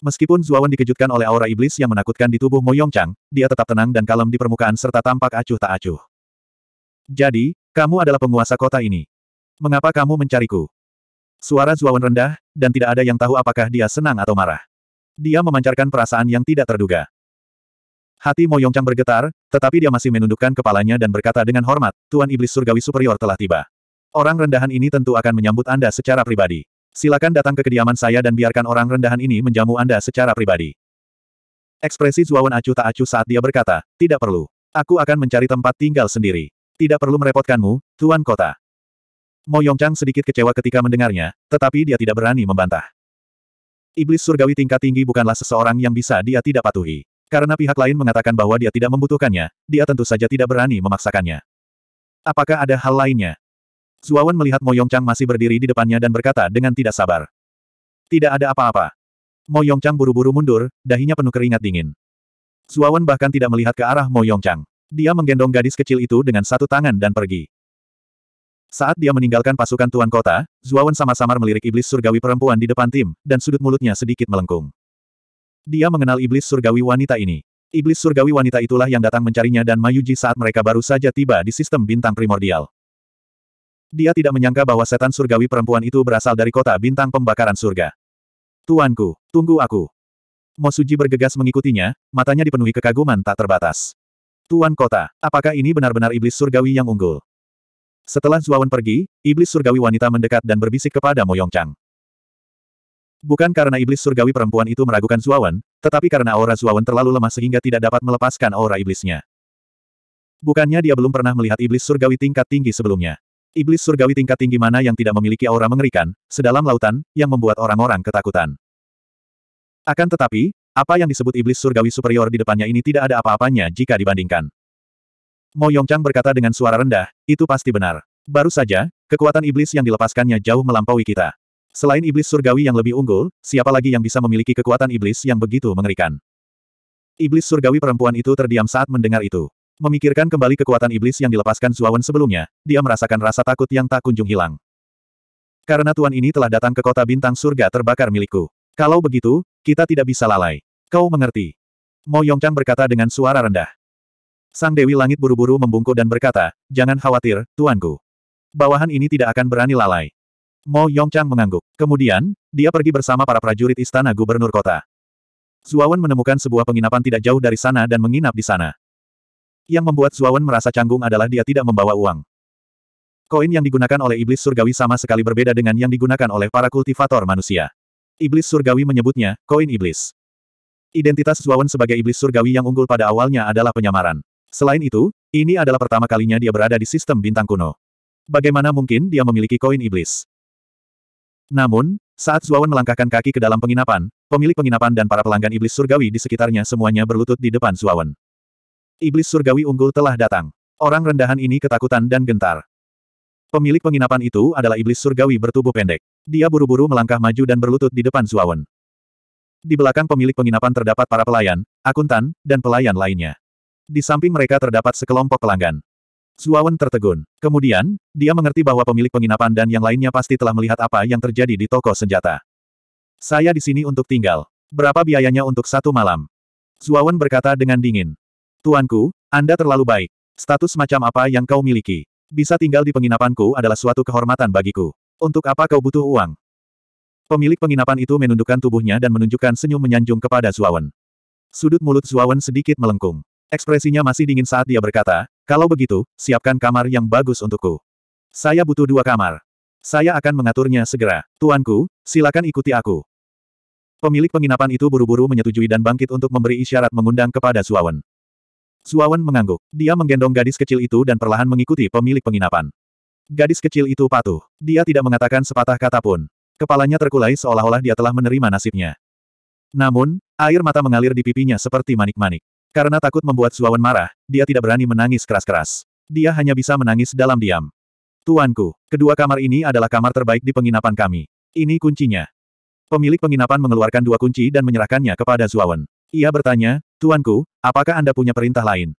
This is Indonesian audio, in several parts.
Meskipun Zuawan dikejutkan oleh aura iblis yang menakutkan di tubuh Mo Yongchang, dia tetap tenang dan kalem di permukaan serta tampak acuh tak acuh. Jadi, kamu adalah penguasa kota ini. Mengapa kamu mencariku? Suara Zuawan rendah, dan tidak ada yang tahu apakah dia senang atau marah. Dia memancarkan perasaan yang tidak terduga. Hati Mo Yongchang bergetar, tetapi dia masih menundukkan kepalanya dan berkata dengan hormat, Tuan Iblis Surgawi Superior telah tiba. Orang rendahan ini tentu akan menyambut Anda secara pribadi. Silakan datang ke kediaman saya dan biarkan orang rendahan ini menjamu Anda secara pribadi. Ekspresi Zuawan acuh tak acuh saat dia berkata, tidak perlu. Aku akan mencari tempat tinggal sendiri. Tidak perlu merepotkanmu, Tuan Kota. Mo Yongchang sedikit kecewa ketika mendengarnya, tetapi dia tidak berani membantah. Iblis surgawi tingkat tinggi bukanlah seseorang yang bisa dia tidak patuhi. Karena pihak lain mengatakan bahwa dia tidak membutuhkannya, dia tentu saja tidak berani memaksakannya. Apakah ada hal lainnya? Zuawan melihat Mo Yongchang masih berdiri di depannya dan berkata dengan tidak sabar. Tidak ada apa-apa. Mo Yongchang buru-buru mundur, dahinya penuh keringat dingin. Zuawan bahkan tidak melihat ke arah Mo Yongchang. Dia menggendong gadis kecil itu dengan satu tangan dan pergi. Saat dia meninggalkan pasukan Tuan Kota, Zuawan sama sama melirik iblis surgawi perempuan di depan tim, dan sudut mulutnya sedikit melengkung. Dia mengenal iblis surgawi wanita ini. Iblis surgawi wanita itulah yang datang mencarinya dan Mayuji saat mereka baru saja tiba di sistem bintang primordial. Dia tidak menyangka bahwa setan surgawi perempuan itu berasal dari kota bintang pembakaran surga. Tuanku, tunggu aku. Mosuji bergegas mengikutinya, matanya dipenuhi kekaguman tak terbatas. Tuan kota, apakah ini benar-benar iblis surgawi yang unggul? Setelah Zuawan pergi, iblis surgawi wanita mendekat dan berbisik kepada Moyongcang. Bukan karena iblis surgawi perempuan itu meragukan Zuawan, tetapi karena aura Zuawan terlalu lemah sehingga tidak dapat melepaskan aura iblisnya. Bukannya dia belum pernah melihat iblis surgawi tingkat tinggi sebelumnya. Iblis surgawi tingkat tinggi mana yang tidak memiliki aura mengerikan, sedalam lautan, yang membuat orang-orang ketakutan. Akan tetapi, apa yang disebut iblis surgawi superior di depannya ini tidak ada apa-apanya jika dibandingkan. Mo Yongchang berkata dengan suara rendah, itu pasti benar. Baru saja, kekuatan iblis yang dilepaskannya jauh melampaui kita. Selain iblis surgawi yang lebih unggul, siapa lagi yang bisa memiliki kekuatan iblis yang begitu mengerikan? Iblis surgawi perempuan itu terdiam saat mendengar itu. Memikirkan kembali kekuatan iblis yang dilepaskan Zuawan sebelumnya, dia merasakan rasa takut yang tak kunjung hilang. Karena tuan ini telah datang ke kota bintang surga terbakar milikku. Kalau begitu, kita tidak bisa lalai. Kau mengerti. Mo Yongchang berkata dengan suara rendah. Sang Dewi Langit buru-buru membungkuk dan berkata, Jangan khawatir, tuanku. Bawahan ini tidak akan berani lalai. Mo Yongchang mengangguk. Kemudian, dia pergi bersama para prajurit istana gubernur kota. Zuawan menemukan sebuah penginapan tidak jauh dari sana dan menginap di sana. Yang membuat Zuawan merasa canggung adalah dia tidak membawa uang. Koin yang digunakan oleh iblis surgawi sama sekali berbeda dengan yang digunakan oleh para kultivator manusia. Iblis surgawi menyebutnya, koin iblis. Identitas Zuawan sebagai iblis surgawi yang unggul pada awalnya adalah penyamaran. Selain itu, ini adalah pertama kalinya dia berada di sistem bintang kuno. Bagaimana mungkin dia memiliki koin iblis? Namun, saat Zuawan melangkahkan kaki ke dalam penginapan, pemilik penginapan dan para pelanggan iblis surgawi di sekitarnya semuanya berlutut di depan Zuawan. Iblis surgawi unggul telah datang. Orang rendahan ini ketakutan dan gentar. Pemilik penginapan itu adalah iblis surgawi bertubuh pendek. Dia buru-buru melangkah maju dan berlutut di depan Zuawan. Di belakang pemilik penginapan terdapat para pelayan, akuntan, dan pelayan lainnya. Di samping mereka terdapat sekelompok pelanggan. Zuawan tertegun. Kemudian, dia mengerti bahwa pemilik penginapan dan yang lainnya pasti telah melihat apa yang terjadi di toko senjata. Saya di sini untuk tinggal. Berapa biayanya untuk satu malam? Zuawan berkata dengan dingin. Tuanku, Anda terlalu baik. Status macam apa yang kau miliki? Bisa tinggal di penginapanku adalah suatu kehormatan bagiku. Untuk apa kau butuh uang? Pemilik penginapan itu menundukkan tubuhnya dan menunjukkan senyum menyanjung kepada Zuawan. Sudut mulut Zuawan sedikit melengkung. Ekspresinya masih dingin saat dia berkata, kalau begitu, siapkan kamar yang bagus untukku. Saya butuh dua kamar. Saya akan mengaturnya segera. Tuanku, silakan ikuti aku. Pemilik penginapan itu buru-buru menyetujui dan bangkit untuk memberi isyarat mengundang kepada Zuawan. Suawan mengangguk. Dia menggendong gadis kecil itu dan perlahan mengikuti pemilik penginapan. Gadis kecil itu patuh. Dia tidak mengatakan sepatah kata pun. Kepalanya terkulai seolah-olah dia telah menerima nasibnya. Namun, air mata mengalir di pipinya seperti manik-manik. Karena takut membuat Suawan marah, dia tidak berani menangis keras-keras. Dia hanya bisa menangis dalam diam. Tuanku, kedua kamar ini adalah kamar terbaik di penginapan kami. Ini kuncinya. Pemilik penginapan mengeluarkan dua kunci dan menyerahkannya kepada Zuawan. Ia bertanya, Tuanku, apakah Anda punya perintah lain?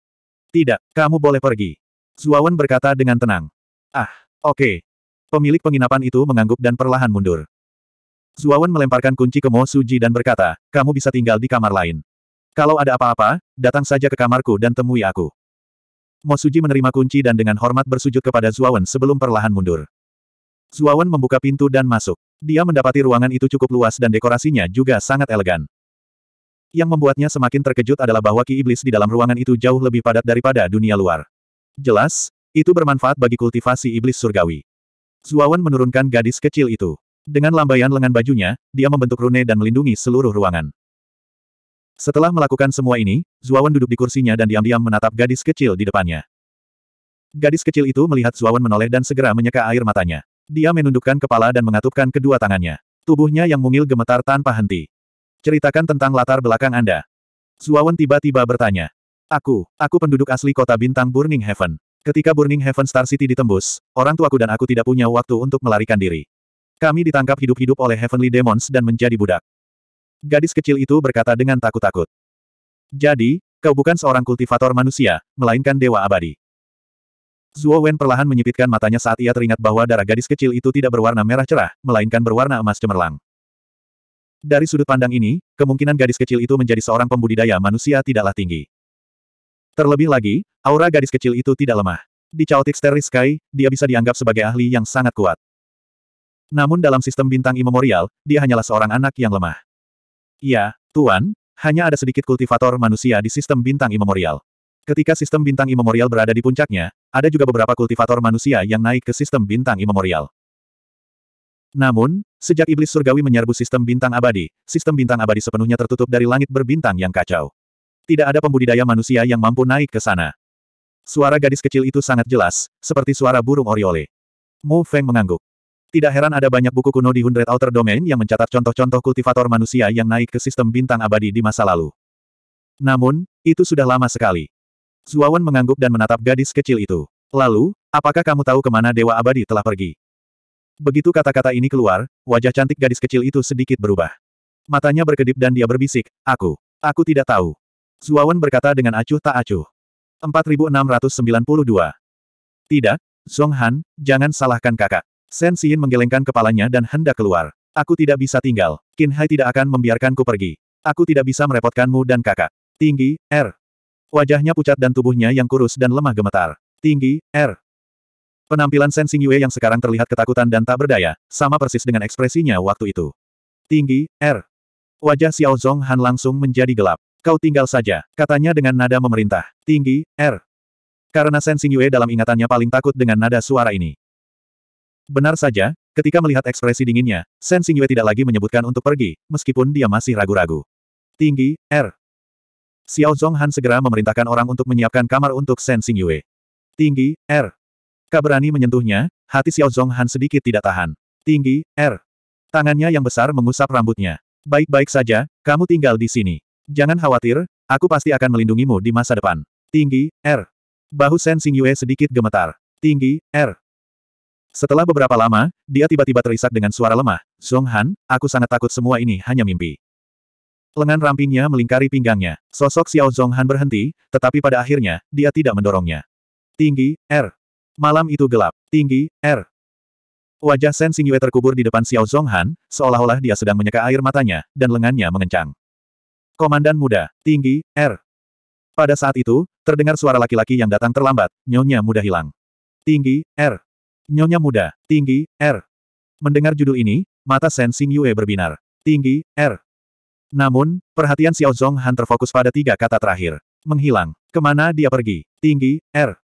Tidak, kamu boleh pergi. Zuawan berkata dengan tenang. Ah, oke. Okay. Pemilik penginapan itu mengangguk dan perlahan mundur. Zuawan melemparkan kunci ke Mo Suji dan berkata, kamu bisa tinggal di kamar lain. Kalau ada apa-apa, datang saja ke kamarku dan temui aku. Mo Suji menerima kunci dan dengan hormat bersujud kepada Zuawan sebelum perlahan mundur. Zuawan membuka pintu dan masuk. Dia mendapati ruangan itu cukup luas dan dekorasinya juga sangat elegan. Yang membuatnya semakin terkejut adalah bahwa ki iblis di dalam ruangan itu jauh lebih padat daripada dunia luar. Jelas, itu bermanfaat bagi kultivasi iblis surgawi. Zuawan menurunkan gadis kecil itu. Dengan lambaian lengan bajunya, dia membentuk rune dan melindungi seluruh ruangan. Setelah melakukan semua ini, Zuawan duduk di kursinya dan diam-diam menatap gadis kecil di depannya. Gadis kecil itu melihat Zuawan menoleh dan segera menyeka air matanya. Dia menundukkan kepala dan mengatupkan kedua tangannya. Tubuhnya yang mungil gemetar tanpa henti. Ceritakan tentang latar belakang Anda. Zuawan tiba-tiba bertanya. Aku, aku penduduk asli kota bintang Burning Heaven. Ketika Burning Heaven Star City ditembus, orang tuaku dan aku tidak punya waktu untuk melarikan diri. Kami ditangkap hidup-hidup oleh Heavenly Demons dan menjadi budak. Gadis kecil itu berkata dengan takut-takut. Jadi, kau bukan seorang kultivator manusia, melainkan dewa abadi. Zuo Wen perlahan menyipitkan matanya saat ia teringat bahwa darah gadis kecil itu tidak berwarna merah cerah, melainkan berwarna emas cemerlang. Dari sudut pandang ini, kemungkinan gadis kecil itu menjadi seorang pembudidaya manusia tidaklah tinggi. Terlebih lagi, aura gadis kecil itu tidak lemah. Di Chaotic Starry Sky, dia bisa dianggap sebagai ahli yang sangat kuat. Namun dalam sistem bintang imemorial, dia hanyalah seorang anak yang lemah. Ya, Tuan, hanya ada sedikit kultivator manusia di sistem bintang imemorial. Ketika sistem bintang imemorial berada di puncaknya, ada juga beberapa kultivator manusia yang naik ke sistem bintang imemorial. Namun, Sejak iblis surgawi menyerbu sistem bintang abadi, sistem bintang abadi sepenuhnya tertutup dari langit berbintang yang kacau. Tidak ada pembudidaya manusia yang mampu naik ke sana. Suara gadis kecil itu sangat jelas, seperti suara burung oriole. Mu Feng mengangguk. Tidak heran ada banyak buku kuno di Hundred Outer Domain yang mencatat contoh-contoh kultivator manusia yang naik ke sistem bintang abadi di masa lalu. Namun, itu sudah lama sekali. Zuawan mengangguk dan menatap gadis kecil itu. Lalu, apakah kamu tahu kemana Dewa Abadi telah pergi? Begitu kata-kata ini keluar, wajah cantik gadis kecil itu sedikit berubah. Matanya berkedip dan dia berbisik, aku, aku tidak tahu. Zuawan berkata dengan acuh tak acuh. 4692. Tidak, Song Han, jangan salahkan kakak. Shen Xin menggelengkan kepalanya dan hendak keluar. Aku tidak bisa tinggal. Qin Hai tidak akan membiarkanku pergi. Aku tidak bisa merepotkanmu dan kakak. Tinggi, R. Er. Wajahnya pucat dan tubuhnya yang kurus dan lemah gemetar. Tinggi, R. Er. Penampilan Sensing Yue yang sekarang terlihat ketakutan dan tak berdaya, sama persis dengan ekspresinya waktu itu. Tinggi, R. Wajah Xiao Zong Han langsung menjadi gelap. Kau tinggal saja, katanya dengan nada memerintah. Tinggi, R. Karena Sensing Yue dalam ingatannya paling takut dengan nada suara ini. Benar saja, ketika melihat ekspresi dinginnya, Sensing Yue tidak lagi menyebutkan untuk pergi, meskipun dia masih ragu-ragu. Tinggi, R. Xiao Han segera memerintahkan orang untuk menyiapkan kamar untuk Sensing Yue. Tinggi, R. Ka berani menyentuhnya, hati Xiao Zonghan sedikit tidak tahan. Tinggi, R. Er. Tangannya yang besar mengusap rambutnya. Baik-baik saja, kamu tinggal di sini. Jangan khawatir, aku pasti akan melindungimu di masa depan. Tinggi, R. Er. Bahu Sen Xing Yue sedikit gemetar. Tinggi, R. Er. Setelah beberapa lama, dia tiba-tiba terisak dengan suara lemah. Zonghan, aku sangat takut semua ini hanya mimpi. Lengan rampingnya melingkari pinggangnya. Sosok Xiao Zonghan berhenti, tetapi pada akhirnya, dia tidak mendorongnya. Tinggi, R. Malam itu gelap. Tinggi, R. Wajah Shen Xingyue terkubur di depan Xiao Zonghan, seolah-olah dia sedang menyeka air matanya, dan lengannya mengencang. Komandan muda, tinggi, R. Pada saat itu, terdengar suara laki-laki yang datang terlambat, nyonya muda hilang. Tinggi, R. Nyonya muda, tinggi, R. Mendengar judul ini, mata Shen Xingyue berbinar. Tinggi, R. Namun, perhatian Xiao Zonghan terfokus pada tiga kata terakhir. Menghilang. Kemana dia pergi? Tinggi, R.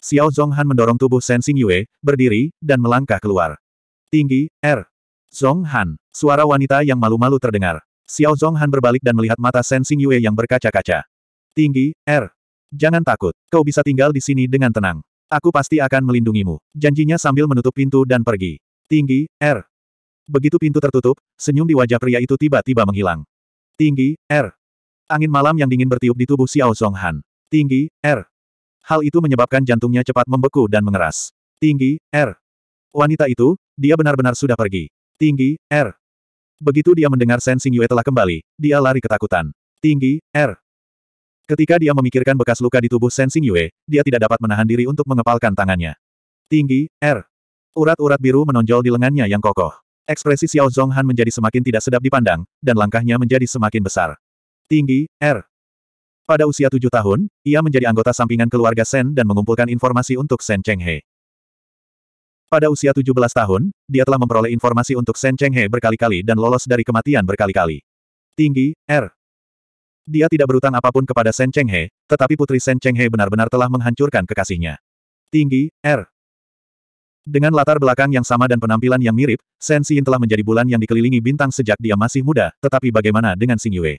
Xiao Zonghan mendorong tubuh Sensing Yue, berdiri, dan melangkah keluar. Tinggi, R. Zonghan. Suara wanita yang malu-malu terdengar. Xiao Zonghan berbalik dan melihat mata Sensing Yue yang berkaca-kaca. Tinggi, R. Jangan takut, kau bisa tinggal di sini dengan tenang. Aku pasti akan melindungimu. Janjinya sambil menutup pintu dan pergi. Tinggi, R. Begitu pintu tertutup, senyum di wajah pria itu tiba-tiba menghilang. Tinggi, R. Angin malam yang dingin bertiup di tubuh Xiao Zonghan. Tinggi, R. Hal itu menyebabkan jantungnya cepat membeku dan mengeras. Tinggi, R. Wanita itu, dia benar-benar sudah pergi. Tinggi, R. Begitu dia mendengar Sen Sing Yue telah kembali, dia lari ketakutan. Tinggi, R. Ketika dia memikirkan bekas luka di tubuh Sen Sing Yue, dia tidak dapat menahan diri untuk mengepalkan tangannya. Tinggi, R. Urat-urat biru menonjol di lengannya yang kokoh. Ekspresi Xiao Zonghan menjadi semakin tidak sedap dipandang, dan langkahnya menjadi semakin besar. Tinggi, R. Pada usia tujuh tahun, ia menjadi anggota sampingan keluarga Sen dan mengumpulkan informasi untuk Sen Chenghe. Pada usia tujuh belas tahun, dia telah memperoleh informasi untuk Sen Chenghe berkali-kali dan lolos dari kematian berkali-kali. Tinggi, R. Dia tidak berutang apapun kepada Sen Chenghe, tetapi putri Sen Chenghe benar-benar telah menghancurkan kekasihnya. Tinggi, R. Dengan latar belakang yang sama dan penampilan yang mirip, Sen Xin telah menjadi bulan yang dikelilingi bintang sejak dia masih muda, tetapi bagaimana dengan Xing Yue?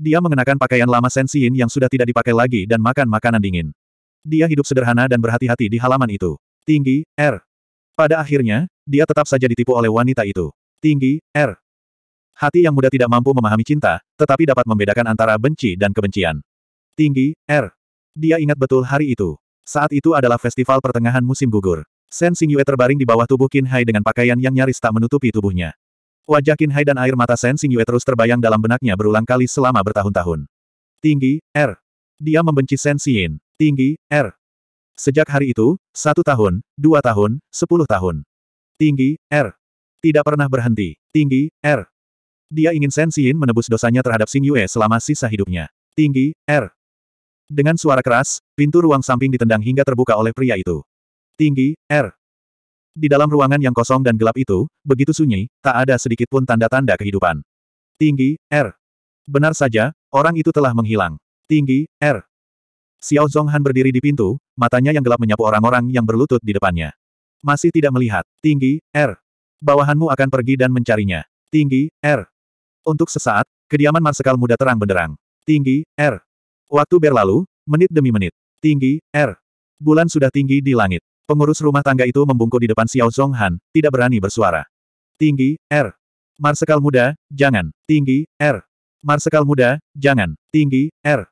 Dia mengenakan pakaian lama Sensiin yang sudah tidak dipakai lagi dan makan makanan dingin. Dia hidup sederhana dan berhati-hati di halaman itu. Tinggi, R. Pada akhirnya, dia tetap saja ditipu oleh wanita itu. Tinggi, R. Hati yang muda tidak mampu memahami cinta, tetapi dapat membedakan antara benci dan kebencian. Tinggi, R. Dia ingat betul hari itu. Saat itu adalah festival pertengahan musim gugur. Sen Xingyue terbaring di bawah tubuh Qin Hai dengan pakaian yang nyaris tak menutupi tubuhnya. Wajah Qin Hai dan air mata Sen Yue terus terbayang dalam benaknya berulang kali selama bertahun-tahun. Tinggi, R. Dia membenci Sen Xin. Tinggi, R. Sejak hari itu, satu tahun, dua tahun, sepuluh tahun. Tinggi, R. Tidak pernah berhenti. Tinggi, R. Dia ingin Sen Xin menebus dosanya terhadap Xing Yue selama sisa hidupnya. Tinggi, R. Dengan suara keras, pintu ruang samping ditendang hingga terbuka oleh pria itu. Tinggi, R. Di dalam ruangan yang kosong dan gelap itu, begitu sunyi, tak ada sedikit pun tanda-tanda kehidupan. Tinggi, R. Er. Benar saja, orang itu telah menghilang. Tinggi, R. Er. Xiao Zonghan berdiri di pintu, matanya yang gelap menyapu orang-orang yang berlutut di depannya. Masih tidak melihat. Tinggi, R. Er. Bawahanmu akan pergi dan mencarinya. Tinggi, R. Untuk sesaat, kediaman Marsekal muda terang benderang. Tinggi, R. Waktu berlalu, menit demi menit. Tinggi, R. Bulan sudah tinggi di langit. Pengurus rumah tangga itu membungkuk di depan Xiao Zonghan, tidak berani bersuara. Tinggi, R. Marsekal muda, jangan. Tinggi, R. Marsekal muda, jangan. Tinggi, R.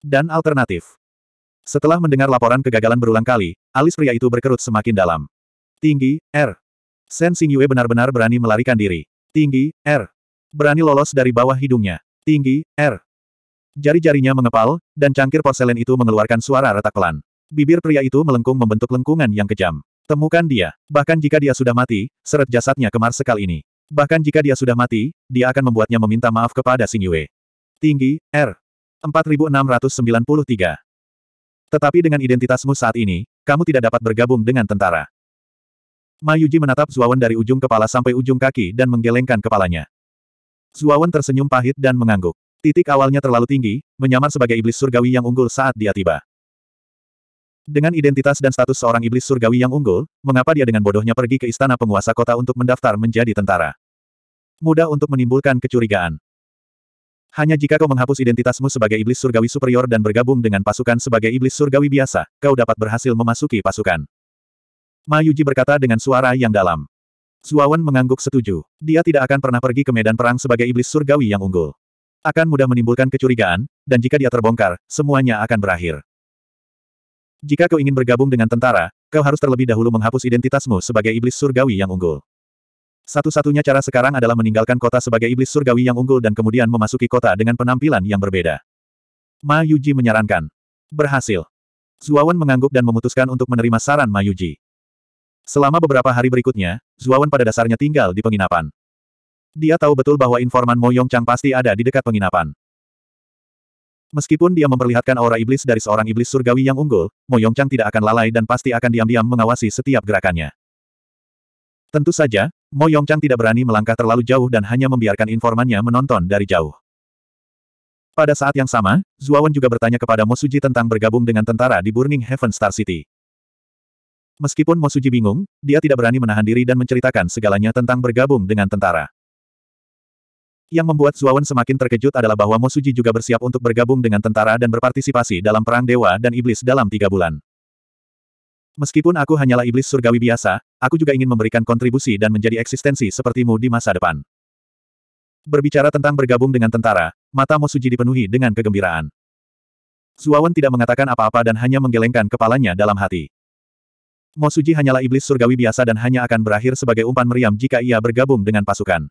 Dan alternatif. Setelah mendengar laporan kegagalan berulang kali, alis pria itu berkerut semakin dalam. Tinggi, R. Sen Xing Yue benar-benar berani melarikan diri. Tinggi, R. Berani lolos dari bawah hidungnya. Tinggi, R. Jari-jarinya mengepal, dan cangkir porselen itu mengeluarkan suara retak pelan. Bibir pria itu melengkung membentuk lengkungan yang kejam. Temukan dia. Bahkan jika dia sudah mati, seret jasadnya kemar sekali ini. Bahkan jika dia sudah mati, dia akan membuatnya meminta maaf kepada Sing Yue. Tinggi, R. 4693. Tetapi dengan identitasmu saat ini, kamu tidak dapat bergabung dengan tentara. Mayuji menatap Zuawan dari ujung kepala sampai ujung kaki dan menggelengkan kepalanya. Zuawan tersenyum pahit dan mengangguk. Titik awalnya terlalu tinggi, menyamar sebagai iblis surgawi yang unggul saat dia tiba. Dengan identitas dan status seorang iblis surgawi yang unggul, mengapa dia dengan bodohnya pergi ke istana penguasa kota untuk mendaftar menjadi tentara? Mudah untuk menimbulkan kecurigaan. Hanya jika kau menghapus identitasmu sebagai iblis surgawi superior dan bergabung dengan pasukan sebagai iblis surgawi biasa, kau dapat berhasil memasuki pasukan. Mayuji berkata dengan suara yang dalam. Zuawan mengangguk setuju. Dia tidak akan pernah pergi ke medan perang sebagai iblis surgawi yang unggul. Akan mudah menimbulkan kecurigaan, dan jika dia terbongkar, semuanya akan berakhir. Jika kau ingin bergabung dengan tentara, kau harus terlebih dahulu menghapus identitasmu sebagai iblis surgawi yang unggul. Satu-satunya cara sekarang adalah meninggalkan kota sebagai iblis surgawi yang unggul dan kemudian memasuki kota dengan penampilan yang berbeda. Ma Yuji menyarankan. Berhasil. Zuawan mengangguk dan memutuskan untuk menerima saran Ma Yuji. Selama beberapa hari berikutnya, Zuawan pada dasarnya tinggal di penginapan. Dia tahu betul bahwa informan Mo Chang pasti ada di dekat penginapan. Meskipun dia memperlihatkan aura iblis dari seorang iblis surgawi yang unggul, Mo Yongchang tidak akan lalai dan pasti akan diam-diam mengawasi setiap gerakannya. Tentu saja, Mo Yongchang tidak berani melangkah terlalu jauh dan hanya membiarkan informannya menonton dari jauh. Pada saat yang sama, Zuawan juga bertanya kepada Mo Suji tentang bergabung dengan tentara di Burning Heaven Star City. Meskipun Mo Suji bingung, dia tidak berani menahan diri dan menceritakan segalanya tentang bergabung dengan tentara. Yang membuat Zuawan semakin terkejut adalah bahwa Mosuji juga bersiap untuk bergabung dengan tentara dan berpartisipasi dalam Perang Dewa dan Iblis dalam tiga bulan. Meskipun aku hanyalah iblis surgawi biasa, aku juga ingin memberikan kontribusi dan menjadi eksistensi sepertimu di masa depan. Berbicara tentang bergabung dengan tentara, mata Mosuji dipenuhi dengan kegembiraan. Zuawan tidak mengatakan apa-apa dan hanya menggelengkan kepalanya dalam hati. Mosuji hanyalah iblis surgawi biasa dan hanya akan berakhir sebagai umpan meriam jika ia bergabung dengan pasukan.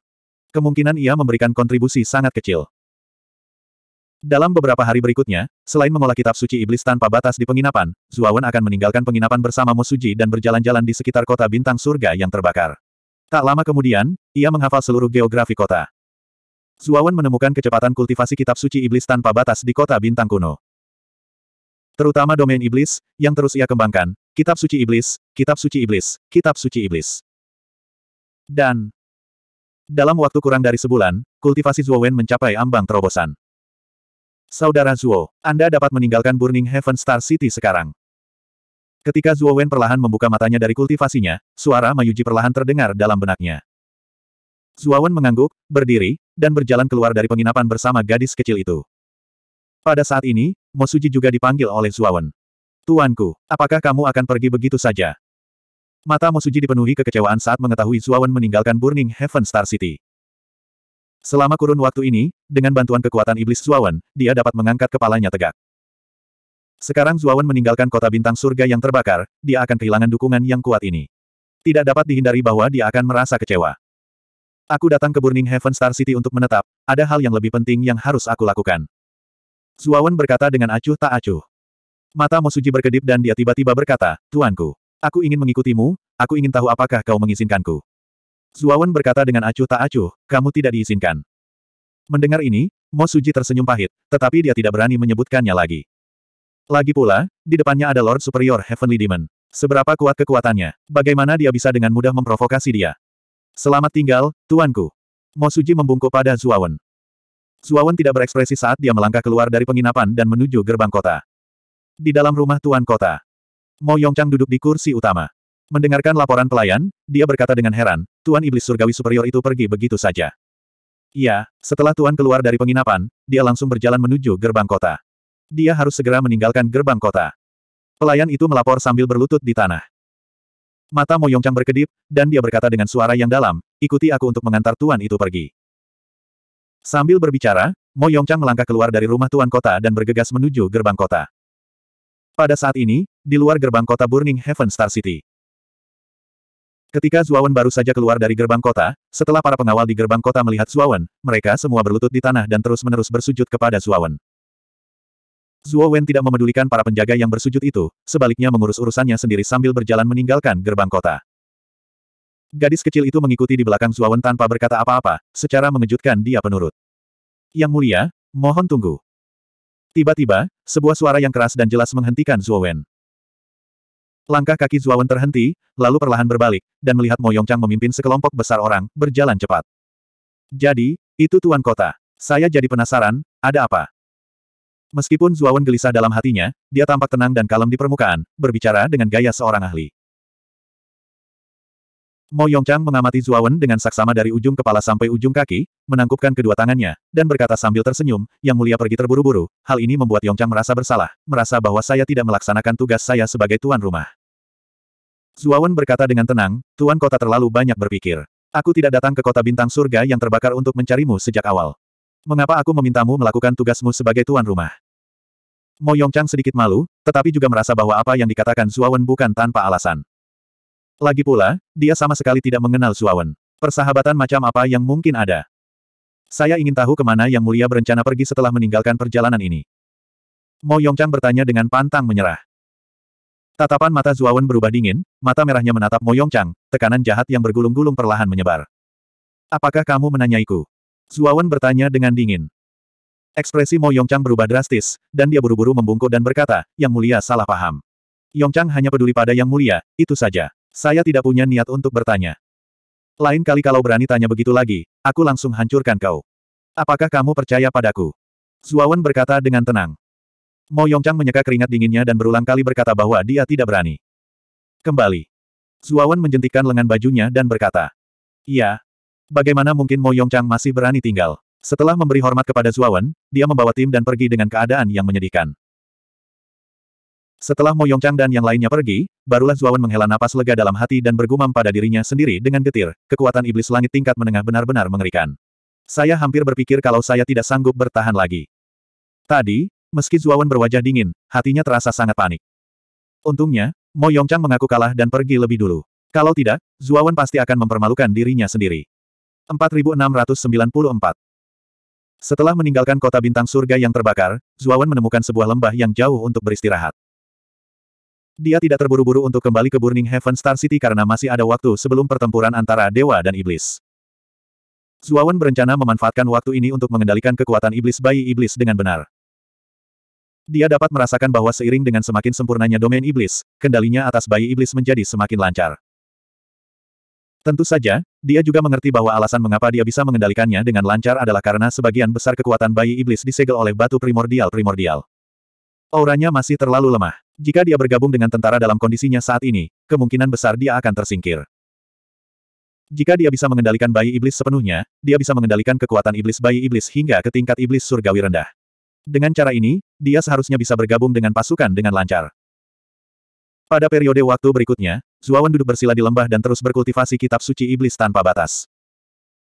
Kemungkinan ia memberikan kontribusi sangat kecil. Dalam beberapa hari berikutnya, selain mengolah kitab suci iblis tanpa batas di penginapan, Zuawan akan meninggalkan penginapan bersama Mosuji dan berjalan-jalan di sekitar kota bintang surga yang terbakar. Tak lama kemudian, ia menghafal seluruh geografi kota. Zuawan menemukan kecepatan kultivasi kitab suci iblis tanpa batas di kota bintang kuno. Terutama domain iblis, yang terus ia kembangkan, kitab suci iblis, kitab suci iblis, kitab suci iblis. Dan, dalam waktu kurang dari sebulan, kultivasi Wen mencapai ambang terobosan. Saudara Zhuo, Anda dapat meninggalkan Burning Heaven Star City sekarang. Ketika Wen perlahan membuka matanya dari kultivasinya, suara Mayuji perlahan terdengar dalam benaknya. Wen mengangguk, berdiri, dan berjalan keluar dari penginapan bersama gadis kecil itu. Pada saat ini, Mosuji juga dipanggil oleh Wen. Tuanku, apakah kamu akan pergi begitu saja? Mata Suji dipenuhi kekecewaan saat mengetahui Zuawan meninggalkan Burning Heaven Star City. Selama kurun waktu ini, dengan bantuan kekuatan iblis Zuawan, dia dapat mengangkat kepalanya tegak. Sekarang Zuawan meninggalkan kota bintang surga yang terbakar, dia akan kehilangan dukungan yang kuat ini. Tidak dapat dihindari bahwa dia akan merasa kecewa. Aku datang ke Burning Heaven Star City untuk menetap, ada hal yang lebih penting yang harus aku lakukan. Zuawan berkata dengan acuh tak acuh. Mata Suji berkedip dan dia tiba-tiba berkata, Tuanku. Aku ingin mengikutimu, aku ingin tahu apakah kau mengizinkanku. Zuawan berkata dengan acuh tak acuh, kamu tidak diizinkan. Mendengar ini, Mo Suji tersenyum pahit, tetapi dia tidak berani menyebutkannya lagi. Lagi pula, di depannya ada Lord Superior Heavenly Demon. Seberapa kuat kekuatannya, bagaimana dia bisa dengan mudah memprovokasi dia. Selamat tinggal, tuanku. Mo Suji membungkuk pada Zuawan. Zuawan tidak berekspresi saat dia melangkah keluar dari penginapan dan menuju gerbang kota. Di dalam rumah tuan kota, Mo Yongchang duduk di kursi utama. Mendengarkan laporan pelayan, dia berkata dengan heran, Tuan Iblis Surgawi Superior itu pergi begitu saja. Iya, setelah Tuan keluar dari penginapan, dia langsung berjalan menuju gerbang kota. Dia harus segera meninggalkan gerbang kota. Pelayan itu melapor sambil berlutut di tanah. Mata Mo Yongchang berkedip, dan dia berkata dengan suara yang dalam, ikuti aku untuk mengantar Tuan itu pergi. Sambil berbicara, Mo Yongchang melangkah keluar dari rumah Tuan Kota dan bergegas menuju gerbang kota. Pada saat ini, di luar gerbang kota Burning Heaven Star City. Ketika Zuawan baru saja keluar dari gerbang kota, setelah para pengawal di gerbang kota melihat Zuawan, mereka semua berlutut di tanah dan terus-menerus bersujud kepada Zuawan. Zuawan tidak memedulikan para penjaga yang bersujud itu, sebaliknya mengurus urusannya sendiri sambil berjalan meninggalkan gerbang kota. Gadis kecil itu mengikuti di belakang Zuawan tanpa berkata apa-apa, secara mengejutkan dia penurut. Yang mulia, mohon tunggu. Tiba-tiba, sebuah suara yang keras dan jelas menghentikan Zuawan. Langkah kaki Zuawan terhenti, lalu perlahan berbalik, dan melihat Mo Chang memimpin sekelompok besar orang, berjalan cepat. Jadi, itu Tuan Kota. Saya jadi penasaran, ada apa? Meskipun Zuawan gelisah dalam hatinya, dia tampak tenang dan kalem di permukaan, berbicara dengan gaya seorang ahli. Mo Yongchang mengamati Zuawan dengan saksama dari ujung kepala sampai ujung kaki, menangkupkan kedua tangannya, dan berkata sambil tersenyum, Yang Mulia pergi terburu-buru, hal ini membuat Yongchang merasa bersalah, merasa bahwa saya tidak melaksanakan tugas saya sebagai tuan rumah. Zuawan berkata dengan tenang, Tuan kota terlalu banyak berpikir. Aku tidak datang ke kota bintang surga yang terbakar untuk mencarimu sejak awal. Mengapa aku memintamu melakukan tugasmu sebagai tuan rumah? Mo Yongchang sedikit malu, tetapi juga merasa bahwa apa yang dikatakan Zuawan bukan tanpa alasan. Lagi pula, dia sama sekali tidak mengenal Suawen. Persahabatan macam apa yang mungkin ada? Saya ingin tahu kemana Yang Mulia berencana pergi setelah meninggalkan perjalanan ini. Mo Yongchang bertanya dengan pantang menyerah. Tatapan mata Zuawan berubah dingin, mata merahnya menatap Mo Yongchang, tekanan jahat yang bergulung-gulung perlahan menyebar. Apakah kamu menanyaiku? Zuawan bertanya dengan dingin. Ekspresi Mo Yongchang berubah drastis, dan dia buru-buru membungkuk dan berkata, Yang Mulia salah paham. Yongchang hanya peduli pada Yang Mulia, itu saja. Saya tidak punya niat untuk bertanya. Lain kali kalau berani tanya begitu lagi, aku langsung hancurkan kau. Apakah kamu percaya padaku? Zuawan berkata dengan tenang. Mo Yongchang menyeka keringat dinginnya dan berulang kali berkata bahwa dia tidak berani. Kembali. Zuawan menjentikan lengan bajunya dan berkata. Iya. Bagaimana mungkin Mo Yongchang masih berani tinggal? Setelah memberi hormat kepada Zuawan, dia membawa tim dan pergi dengan keadaan yang menyedihkan. Setelah Mo Yongchang dan yang lainnya pergi, barulah Zuawan menghela napas lega dalam hati dan bergumam pada dirinya sendiri dengan getir, kekuatan iblis langit tingkat menengah benar-benar mengerikan. Saya hampir berpikir kalau saya tidak sanggup bertahan lagi. Tadi, meski Zuawan berwajah dingin, hatinya terasa sangat panik. Untungnya, Mo Yongchang mengaku kalah dan pergi lebih dulu. Kalau tidak, Zuawan pasti akan mempermalukan dirinya sendiri. 4694 Setelah meninggalkan kota bintang surga yang terbakar, Zuawan menemukan sebuah lembah yang jauh untuk beristirahat. Dia tidak terburu-buru untuk kembali ke Burning Heaven Star City karena masih ada waktu sebelum pertempuran antara dewa dan iblis. Zuawan berencana memanfaatkan waktu ini untuk mengendalikan kekuatan iblis bayi iblis dengan benar. Dia dapat merasakan bahwa seiring dengan semakin sempurnanya domain iblis, kendalinya atas bayi iblis menjadi semakin lancar. Tentu saja, dia juga mengerti bahwa alasan mengapa dia bisa mengendalikannya dengan lancar adalah karena sebagian besar kekuatan bayi iblis disegel oleh batu primordial-primordial. Auranya masih terlalu lemah. Jika dia bergabung dengan tentara dalam kondisinya saat ini, kemungkinan besar dia akan tersingkir. Jika dia bisa mengendalikan bayi iblis sepenuhnya, dia bisa mengendalikan kekuatan iblis bayi iblis hingga ke tingkat iblis surgawi rendah. Dengan cara ini, dia seharusnya bisa bergabung dengan pasukan dengan lancar. Pada periode waktu berikutnya, Zuawan duduk bersila di lembah dan terus berkultivasi kitab suci iblis tanpa batas.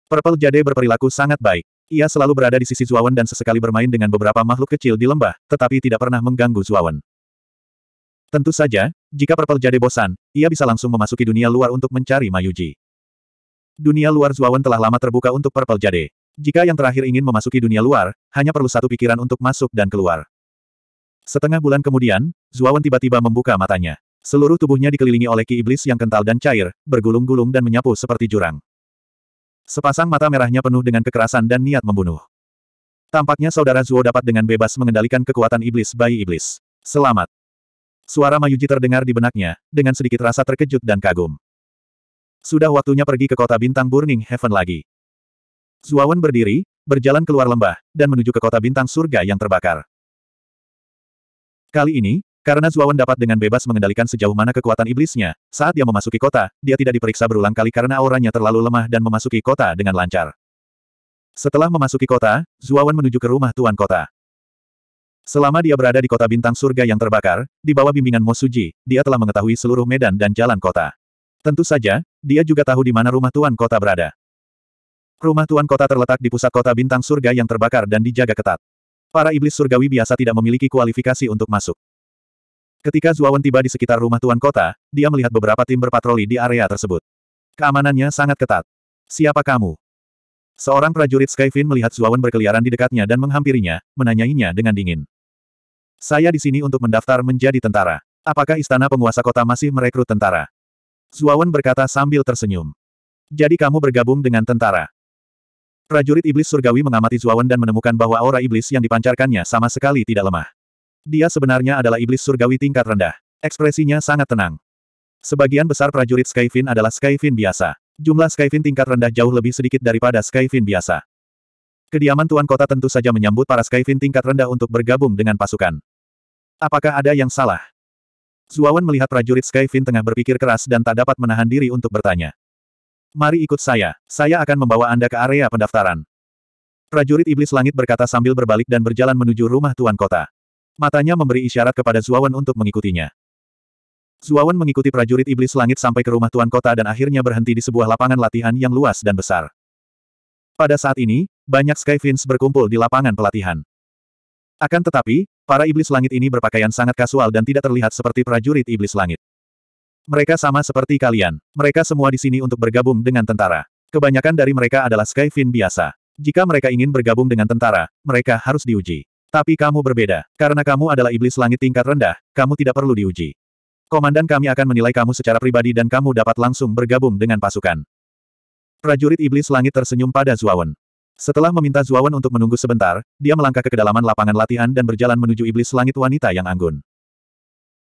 Purple Jade berperilaku sangat baik. Ia selalu berada di sisi Zuawan dan sesekali bermain dengan beberapa makhluk kecil di lembah, tetapi tidak pernah mengganggu Zuawan. Tentu saja, jika Purple Jade bosan, ia bisa langsung memasuki dunia luar untuk mencari Mayuji. Dunia luar Zuawan telah lama terbuka untuk Purple Jade. Jika yang terakhir ingin memasuki dunia luar, hanya perlu satu pikiran untuk masuk dan keluar. Setengah bulan kemudian, Zuawan tiba-tiba membuka matanya. Seluruh tubuhnya dikelilingi oleh ki iblis yang kental dan cair, bergulung-gulung dan menyapu seperti jurang. Sepasang mata merahnya penuh dengan kekerasan dan niat membunuh. Tampaknya saudara Zuo dapat dengan bebas mengendalikan kekuatan iblis bayi iblis. Selamat. Suara Mayuji terdengar di benaknya, dengan sedikit rasa terkejut dan kagum. Sudah waktunya pergi ke kota bintang Burning Heaven lagi. Zuawan berdiri, berjalan keluar lembah, dan menuju ke kota bintang surga yang terbakar. Kali ini, karena Zuawan dapat dengan bebas mengendalikan sejauh mana kekuatan iblisnya, saat dia memasuki kota, dia tidak diperiksa berulang kali karena auranya terlalu lemah dan memasuki kota dengan lancar. Setelah memasuki kota, Zuawan menuju ke rumah tuan kota. Selama dia berada di kota bintang surga yang terbakar, di bawah bimbingan Mosuji, dia telah mengetahui seluruh medan dan jalan kota. Tentu saja, dia juga tahu di mana rumah tuan kota berada. Rumah tuan kota terletak di pusat kota bintang surga yang terbakar dan dijaga ketat. Para iblis surgawi biasa tidak memiliki kualifikasi untuk masuk. Ketika Zuawan tiba di sekitar rumah tuan kota, dia melihat beberapa tim berpatroli di area tersebut. Keamanannya sangat ketat. Siapa kamu? Seorang prajurit Skyfin melihat Zuawan berkeliaran di dekatnya dan menghampirinya, menanyainya dengan dingin. Saya di sini untuk mendaftar menjadi tentara. Apakah istana penguasa kota masih merekrut tentara? Zuawan berkata sambil tersenyum. Jadi kamu bergabung dengan tentara. Prajurit iblis surgawi mengamati Zuawan dan menemukan bahwa aura iblis yang dipancarkannya sama sekali tidak lemah. Dia sebenarnya adalah iblis surgawi tingkat rendah. Ekspresinya sangat tenang. Sebagian besar prajurit Skyfin adalah Skyfin biasa. Jumlah Skyfin tingkat rendah jauh lebih sedikit daripada Skyfin biasa. Kediaman Tuan Kota tentu saja menyambut para Skyfin tingkat rendah untuk bergabung dengan pasukan. Apakah ada yang salah? Zuawan melihat prajurit Skyfin tengah berpikir keras dan tak dapat menahan diri untuk bertanya. Mari ikut saya, saya akan membawa Anda ke area pendaftaran. Prajurit Iblis Langit berkata sambil berbalik dan berjalan menuju rumah Tuan Kota. Matanya memberi isyarat kepada Zuawan untuk mengikutinya. Suawan mengikuti prajurit iblis langit sampai ke rumah tuan kota dan akhirnya berhenti di sebuah lapangan latihan yang luas dan besar. Pada saat ini, banyak Skyfins berkumpul di lapangan pelatihan. Akan tetapi, para iblis langit ini berpakaian sangat kasual dan tidak terlihat seperti prajurit iblis langit. Mereka sama seperti kalian. Mereka semua di sini untuk bergabung dengan tentara. Kebanyakan dari mereka adalah Skyfin biasa. Jika mereka ingin bergabung dengan tentara, mereka harus diuji. Tapi kamu berbeda. Karena kamu adalah iblis langit tingkat rendah, kamu tidak perlu diuji. Komandan kami akan menilai kamu secara pribadi dan kamu dapat langsung bergabung dengan pasukan. Prajurit Iblis Langit tersenyum pada Zuawan. Setelah meminta Zuawan untuk menunggu sebentar, dia melangkah ke kedalaman lapangan latihan dan berjalan menuju Iblis Langit wanita yang anggun.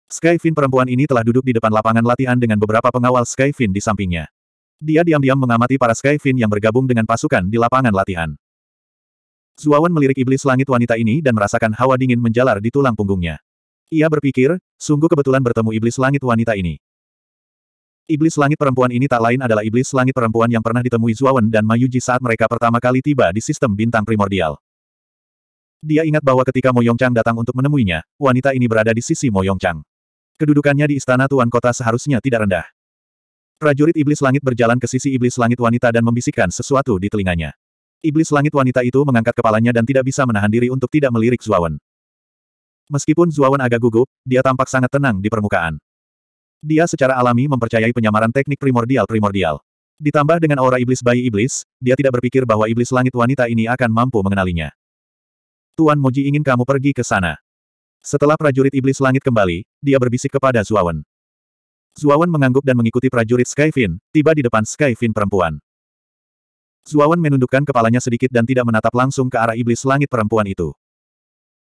Skyfin perempuan ini telah duduk di depan lapangan latihan dengan beberapa pengawal Skyfin di sampingnya. Dia diam-diam mengamati para Skyfin yang bergabung dengan pasukan di lapangan latihan. Zuawan melirik Iblis Langit wanita ini dan merasakan hawa dingin menjalar di tulang punggungnya. Ia berpikir, sungguh kebetulan bertemu iblis langit wanita ini. Iblis langit perempuan ini tak lain adalah iblis langit perempuan yang pernah ditemui Zuawan dan Mayuji saat mereka pertama kali tiba di sistem bintang primordial. Dia ingat bahwa ketika Yongchang datang untuk menemuinya, wanita ini berada di sisi Yongchang. Kedudukannya di istana tuan kota seharusnya tidak rendah. Prajurit iblis langit berjalan ke sisi iblis langit wanita dan membisikkan sesuatu di telinganya. Iblis langit wanita itu mengangkat kepalanya dan tidak bisa menahan diri untuk tidak melirik Zuawan. Meskipun Zuawan agak gugup, dia tampak sangat tenang di permukaan. Dia secara alami mempercayai penyamaran teknik primordial-primordial. Ditambah dengan aura iblis bayi iblis, dia tidak berpikir bahwa iblis langit wanita ini akan mampu mengenalinya. Tuan Moji ingin kamu pergi ke sana. Setelah prajurit iblis langit kembali, dia berbisik kepada Zuawan. Zuawan mengangguk dan mengikuti prajurit Skyfin, tiba di depan Skyfin perempuan. Zuawan menundukkan kepalanya sedikit dan tidak menatap langsung ke arah iblis langit perempuan itu.